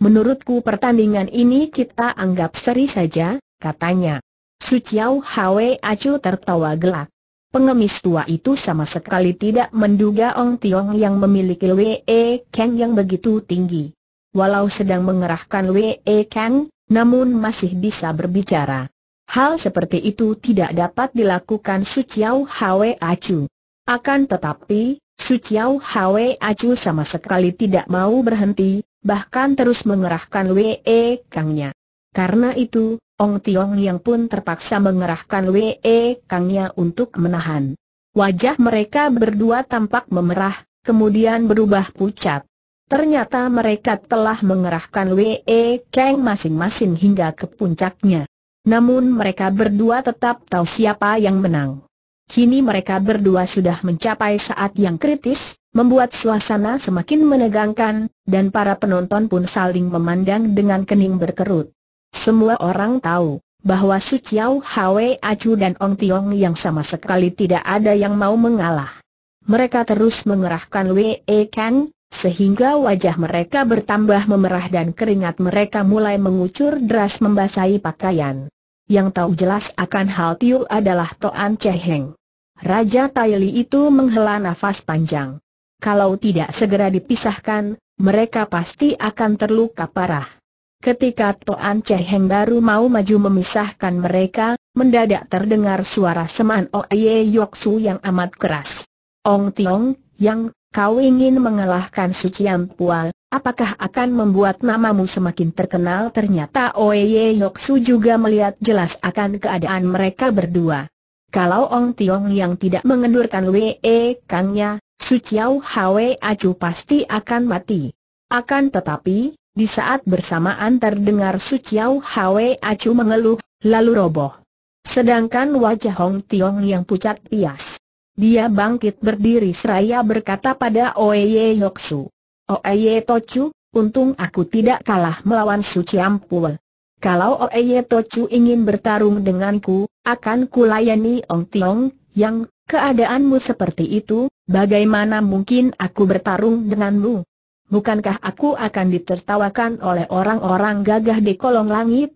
menurutku pertandingan ini kita anggap seri saja, katanya. Su Chiao Hwe Acu tertawa gelak. Pengemis tua itu sama sekali tidak menduga Ong Tiong yang memiliki Wee e Kang yang begitu tinggi. Walau sedang mengerahkan Wee e Kang, namun masih bisa berbicara. Hal seperti itu tidak dapat dilakukan Su Chiao Hwe Acu. Akan tetapi, Su Chiao Hwe Acu sama sekali tidak mau berhenti, bahkan terus mengerahkan Wee e Kangnya. Karena itu, Ong Tiong yang pun terpaksa mengerahkan Wee Kangnya untuk menahan. Wajah mereka berdua tampak memerah, kemudian berubah pucat. Ternyata mereka telah mengerahkan Wee Kang masing-masing hingga ke puncaknya. Namun mereka berdua tetap tahu siapa yang menang. Kini mereka berdua sudah mencapai saat yang kritis, membuat suasana semakin menegangkan, dan para penonton pun saling memandang dengan kening berkerut. Semua orang tahu bahwa Su Chiao Hwe Acu dan Ong Tiong yang sama sekali tidak ada yang mau mengalah. Mereka terus mengerahkan Wei Kang, sehingga wajah mereka bertambah memerah dan keringat mereka mulai mengucur deras membasahi pakaian. Yang tahu jelas akan hal Tiu adalah Toan Cheheng. Raja Taili itu menghela nafas panjang. Kalau tidak segera dipisahkan, mereka pasti akan terluka parah. Ketika Toan Cheheng baru mau maju memisahkan mereka, mendadak terdengar suara seman Oye Yoksu yang amat keras. Ong Tiong, yang kau ingin mengalahkan Sucian Pual, apakah akan membuat namamu semakin terkenal? Ternyata Oye Yoksu juga melihat jelas akan keadaan mereka berdua. Kalau Ong Tiong yang tidak mengendurkan Wee e Kangnya, Suciao Hwe Acu pasti akan mati. Akan tetapi, di saat bersamaan terdengar Su Chiao Hwe Acu mengeluh, lalu roboh. Sedangkan wajah Hong Tiong yang pucat pias. Dia bangkit berdiri seraya berkata pada Oeye Yoksu. Oeye Tochu, untung aku tidak kalah melawan Su Chiam Pul. Kalau Oeye Tochu ingin bertarung denganku, akan kulayani Hong Tiong, yang keadaanmu seperti itu, bagaimana mungkin aku bertarung denganmu? bukankah aku akan ditertawakan oleh orang-orang gagah di kolong langit?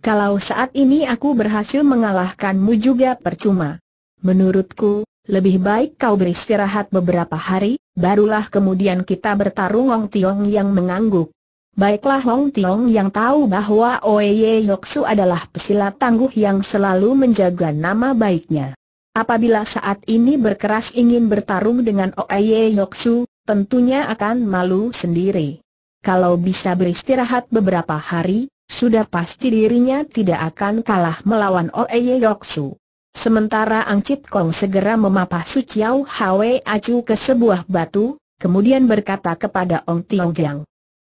Kalau saat ini aku berhasil mengalahkanmu juga percuma. Menurutku, lebih baik kau beristirahat beberapa hari, barulah kemudian kita bertarung Hong Tiong yang mengangguk. Baiklah Hong Tiong yang tahu bahwa Oye Yoksu adalah pesilat tangguh yang selalu menjaga nama baiknya. Apabila saat ini berkeras ingin bertarung dengan Oye Yoksu, tentunya akan malu sendiri. Kalau bisa beristirahat beberapa hari, sudah pasti dirinya tidak akan kalah melawan Oeye Yoksu. Sementara Ang Chit Kong segera memapah Su Chiao Hwe Acu ke sebuah batu, kemudian berkata kepada Ong Tiong Yang: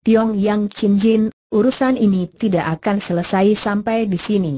Tiong Yang Chin Jin, urusan ini tidak akan selesai sampai di sini.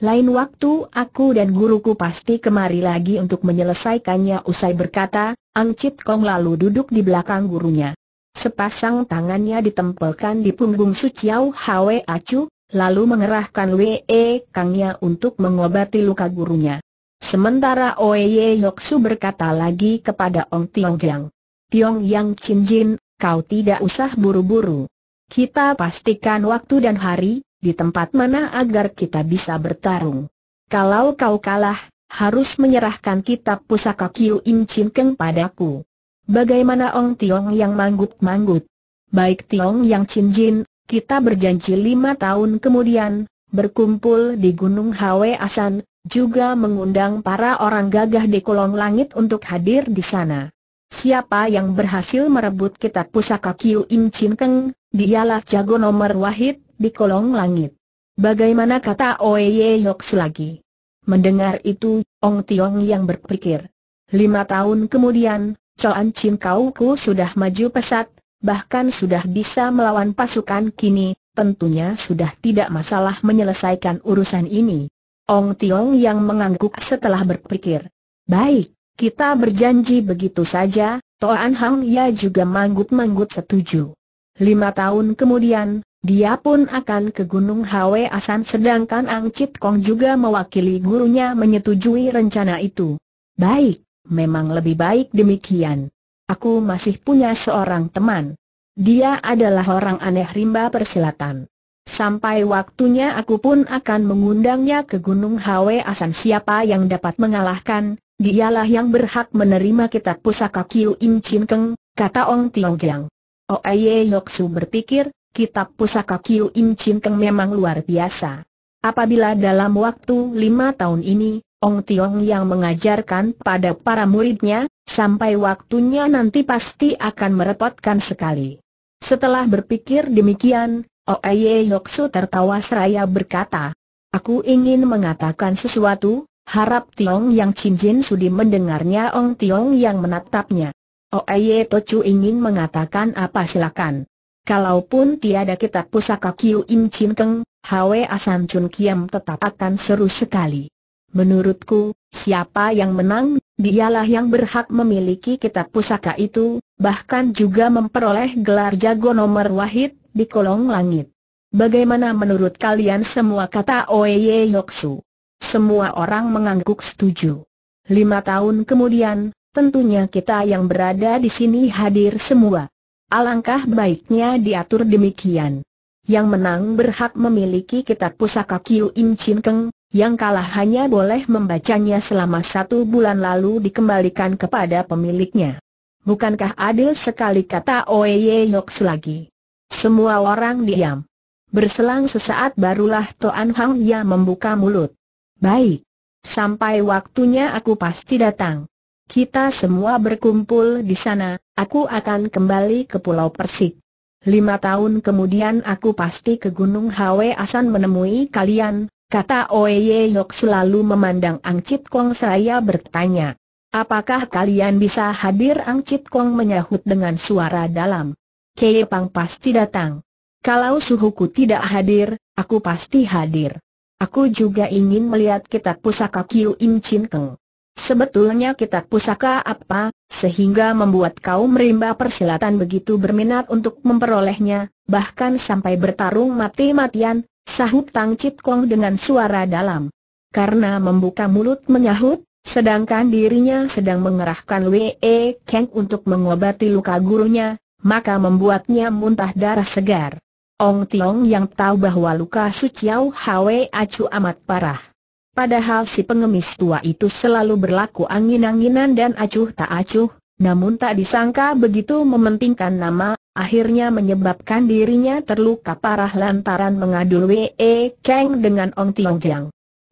Lain waktu aku dan guruku pasti kemari lagi untuk menyelesaikannya usai berkata, Ang Chit Kong lalu duduk di belakang gurunya. Sepasang tangannya ditempelkan di punggung Su Chiao Hwe Acu, lalu mengerahkan Wee Kangnya untuk mengobati luka gurunya. Sementara Oye Yoksu berkata lagi kepada Ong Tiong Jiang, Tiong Yang Chin Jin, kau tidak usah buru-buru. Kita pastikan waktu dan hari, di tempat mana agar kita bisa bertarung. Kalau kau kalah, harus menyerahkan kitab pusaka Kiu Im Chin Keng padaku. Bagaimana Ong Tiong yang manggut-manggut? Baik Tiong yang Chin Jin, kita berjanji lima tahun kemudian, berkumpul di Gunung Hwe Asan, juga mengundang para orang gagah di kolong langit untuk hadir di sana. Siapa yang berhasil merebut kitab pusaka Kiu Im Chin Keng, dialah jago nomor wahid, di kolong langit. Bagaimana kata Oye Yoksu lagi? Mendengar itu, Ong Tiong yang berpikir. Lima tahun kemudian, Coan Chin Kau Ku sudah maju pesat, bahkan sudah bisa melawan pasukan kini, tentunya sudah tidak masalah menyelesaikan urusan ini. Ong Tiong yang mengangguk setelah berpikir. Baik, kita berjanji begitu saja, Toan Hang Ya juga manggut-manggut setuju. Lima tahun kemudian, dia pun akan ke Gunung Hwe Asan sedangkan Ang Chit Kong juga mewakili gurunya menyetujui rencana itu. Baik, memang lebih baik demikian. Aku masih punya seorang teman. Dia adalah orang aneh rimba persilatan. Sampai waktunya aku pun akan mengundangnya ke Gunung Hwe Asan siapa yang dapat mengalahkan, dialah yang berhak menerima kitab pusaka Kiu Im Chin Keng, kata Ong Tiong Jiang. Ayeh Yoksu berpikir, kitab pusaka Kiu Im Chin Keng memang luar biasa. Apabila dalam waktu lima tahun ini, Ong Tiong yang mengajarkan pada para muridnya, sampai waktunya nanti pasti akan merepotkan sekali. Setelah berpikir demikian, Oeye Yoksu tertawa seraya berkata, Aku ingin mengatakan sesuatu, harap Tiong yang cincin sudi mendengarnya Ong Tiong yang menatapnya. Oeye Tocu ingin mengatakan apa silakan. Kalaupun tiada kitab pusaka Kiu Im Chin Keng, Hwe Asan Chun Kiam tetap akan seru sekali. Menurutku, siapa yang menang, dialah yang berhak memiliki kitab pusaka itu, bahkan juga memperoleh gelar jago nomor wahid di kolong langit. Bagaimana menurut kalian semua kata Oye Yoksu? Semua orang mengangguk setuju. Lima tahun kemudian, tentunya kita yang berada di sini hadir semua. Alangkah baiknya diatur demikian. Yang menang berhak memiliki kitab pusaka Kiu Im Chin Keng, yang kalah hanya boleh membacanya selama satu bulan lalu dikembalikan kepada pemiliknya. Bukankah adil sekali kata Oeye Yoks lagi? Semua orang diam. Berselang sesaat barulah Toan Hang Ya membuka mulut. Baik. Sampai waktunya aku pasti datang. Kita semua berkumpul di sana, aku akan kembali ke Pulau Persik. Lima tahun kemudian aku pasti ke Gunung Hwe Asan menemui kalian, kata Oye Yok selalu memandang Angcit Kong saya bertanya. Apakah kalian bisa hadir Angcit Kong menyahut dengan suara dalam. Kei Pang pasti datang. Kalau suhuku tidak hadir, aku pasti hadir. Aku juga ingin melihat kitab pusaka Kiu Im Chin Keng. Sebetulnya kita pusaka apa, sehingga membuat kaum rimba persilatan begitu berminat untuk memperolehnya, bahkan sampai bertarung mati-matian, sahut Tang Chit Kong dengan suara dalam. Karena membuka mulut menyahut, sedangkan dirinya sedang mengerahkan Wee Kang untuk mengobati luka gurunya, maka membuatnya muntah darah segar. Ong Tiong yang tahu bahwa luka Su Chiao Hwe Acu amat parah Padahal si pengemis tua itu selalu berlaku angin-anginan dan acuh tak acuh, namun tak disangka begitu mementingkan nama, akhirnya menyebabkan dirinya terluka parah lantaran mengadu W.E. Kang dengan Ong Tiong Jiang.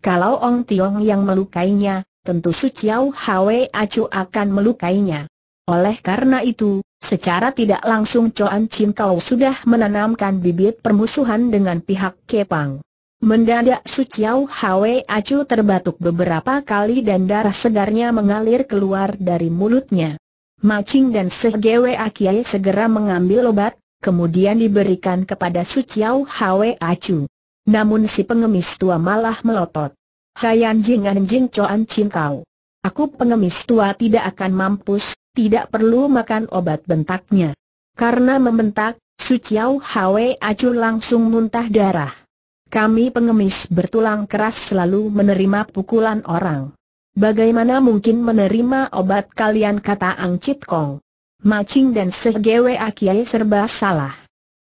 Kalau Ong Tiong yang melukainya, tentu Su Chiao Hwe Acu akan melukainya. Oleh karena itu, secara tidak langsung Chuan Chin Kau sudah menanamkan bibit permusuhan dengan pihak Kepang. Mendadak Su Chiao Hwe Acu terbatuk beberapa kali dan darah segarnya mengalir keluar dari mulutnya. Macing dan Sehgewe Akiai segera mengambil obat, kemudian diberikan kepada Su Chiao Hwe Acu. Namun si pengemis tua malah melotot. Hayan Jing Anjing Coan Chin Kau. Aku pengemis tua tidak akan mampus, tidak perlu makan obat bentaknya. Karena membentak, Su Chiao Hwe Acu langsung muntah darah. Kami pengemis bertulang keras selalu menerima pukulan orang. Bagaimana mungkin menerima obat kalian kata Ang Chit Kong. Macing dan segewe Akiai serba salah.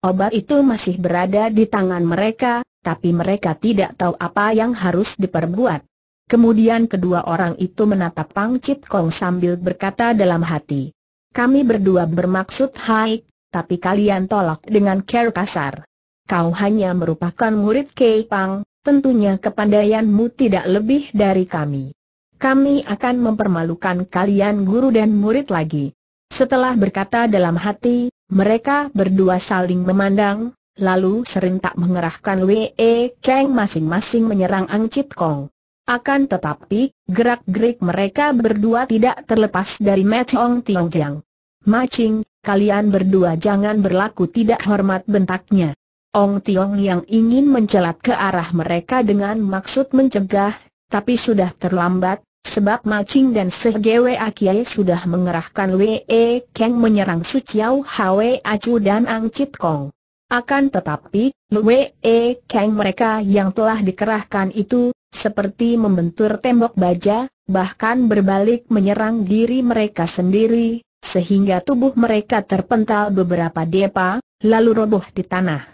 Obat itu masih berada di tangan mereka, tapi mereka tidak tahu apa yang harus diperbuat. Kemudian kedua orang itu menatap Pang Chit Kong sambil berkata dalam hati. Kami berdua bermaksud baik, tapi kalian tolak dengan care kasar kau hanya merupakan murid Kei Pang, tentunya kepandaianmu tidak lebih dari kami. Kami akan mempermalukan kalian guru dan murid lagi. Setelah berkata dalam hati, mereka berdua saling memandang, lalu serentak mengerahkan Wee Kang masing-masing menyerang Angcit Kong. Akan tetapi, gerak-gerik mereka berdua tidak terlepas dari Mechong Tiongjiang. Macing, kalian berdua jangan berlaku tidak hormat bentaknya. Ong Tiong yang ingin mencelat ke arah mereka dengan maksud mencegah, tapi sudah terlambat, sebab Macing dan Sehgewe Akiai sudah mengerahkan Wee Kang menyerang Su Chiao Hwe Acu dan Ang Chit Kong. Akan tetapi, Wee Kang mereka yang telah dikerahkan itu, seperti membentur tembok baja, bahkan berbalik menyerang diri mereka sendiri, sehingga tubuh mereka terpental beberapa depa, lalu roboh di tanah.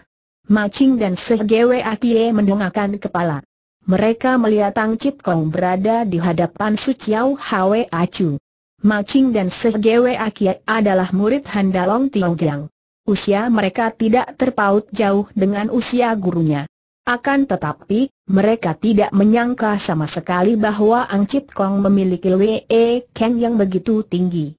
Macing dan Segewe Akie mendongakkan kepala. Mereka melihat Tang Chit Kong berada di hadapan Su Chiao Hwe Acu. Macing dan Segewe Akie adalah murid Handalong Jiang. Usia mereka tidak terpaut jauh dengan usia gurunya. Akan tetapi, mereka tidak menyangka sama sekali bahwa Ang Chit Kong memiliki Wee Kang yang begitu tinggi.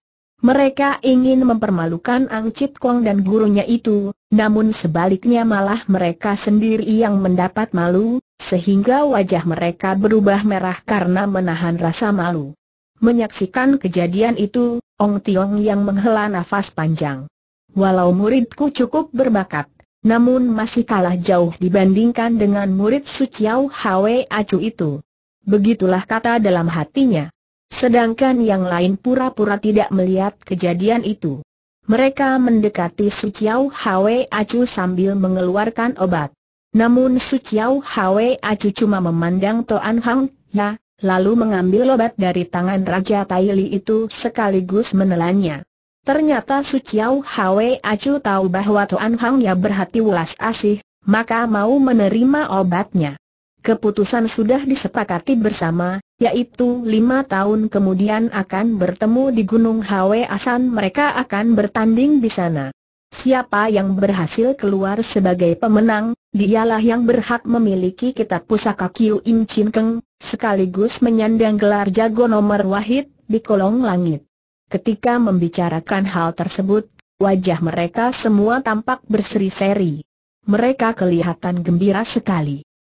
Mereka ingin mempermalukan Ang Chit Kong dan gurunya itu, namun sebaliknya malah mereka sendiri yang mendapat malu, sehingga wajah mereka berubah merah karena menahan rasa malu. Menyaksikan kejadian itu, Ong Tiong yang menghela nafas panjang. Walau muridku cukup berbakat, namun masih kalah jauh dibandingkan dengan murid Suciaw Hwe Acu itu. Begitulah kata dalam hatinya. Sedangkan yang lain pura-pura tidak melihat kejadian itu. Mereka mendekati Su Chiao Hwe Acu sambil mengeluarkan obat. Namun Su Chiao Hwe Acu cuma memandang Toan Hang Ya, lalu mengambil obat dari tangan Raja Tai Li itu sekaligus menelannya. Ternyata Su Chiao Hwe Acu tahu bahwa Toan Hang Ya berhati welas asih, maka mau menerima obatnya. Keputusan sudah disepakati bersama, yaitu lima tahun kemudian akan bertemu di Gunung Hwe Asan mereka akan bertanding di sana. Siapa yang berhasil keluar sebagai pemenang, dialah yang berhak memiliki kitab pusaka Kiu Im Chin Keng, sekaligus menyandang gelar jago nomor wahid di kolong langit. Ketika membicarakan hal tersebut, wajah mereka semua tampak berseri-seri. Mereka kelihatan gembira sekali.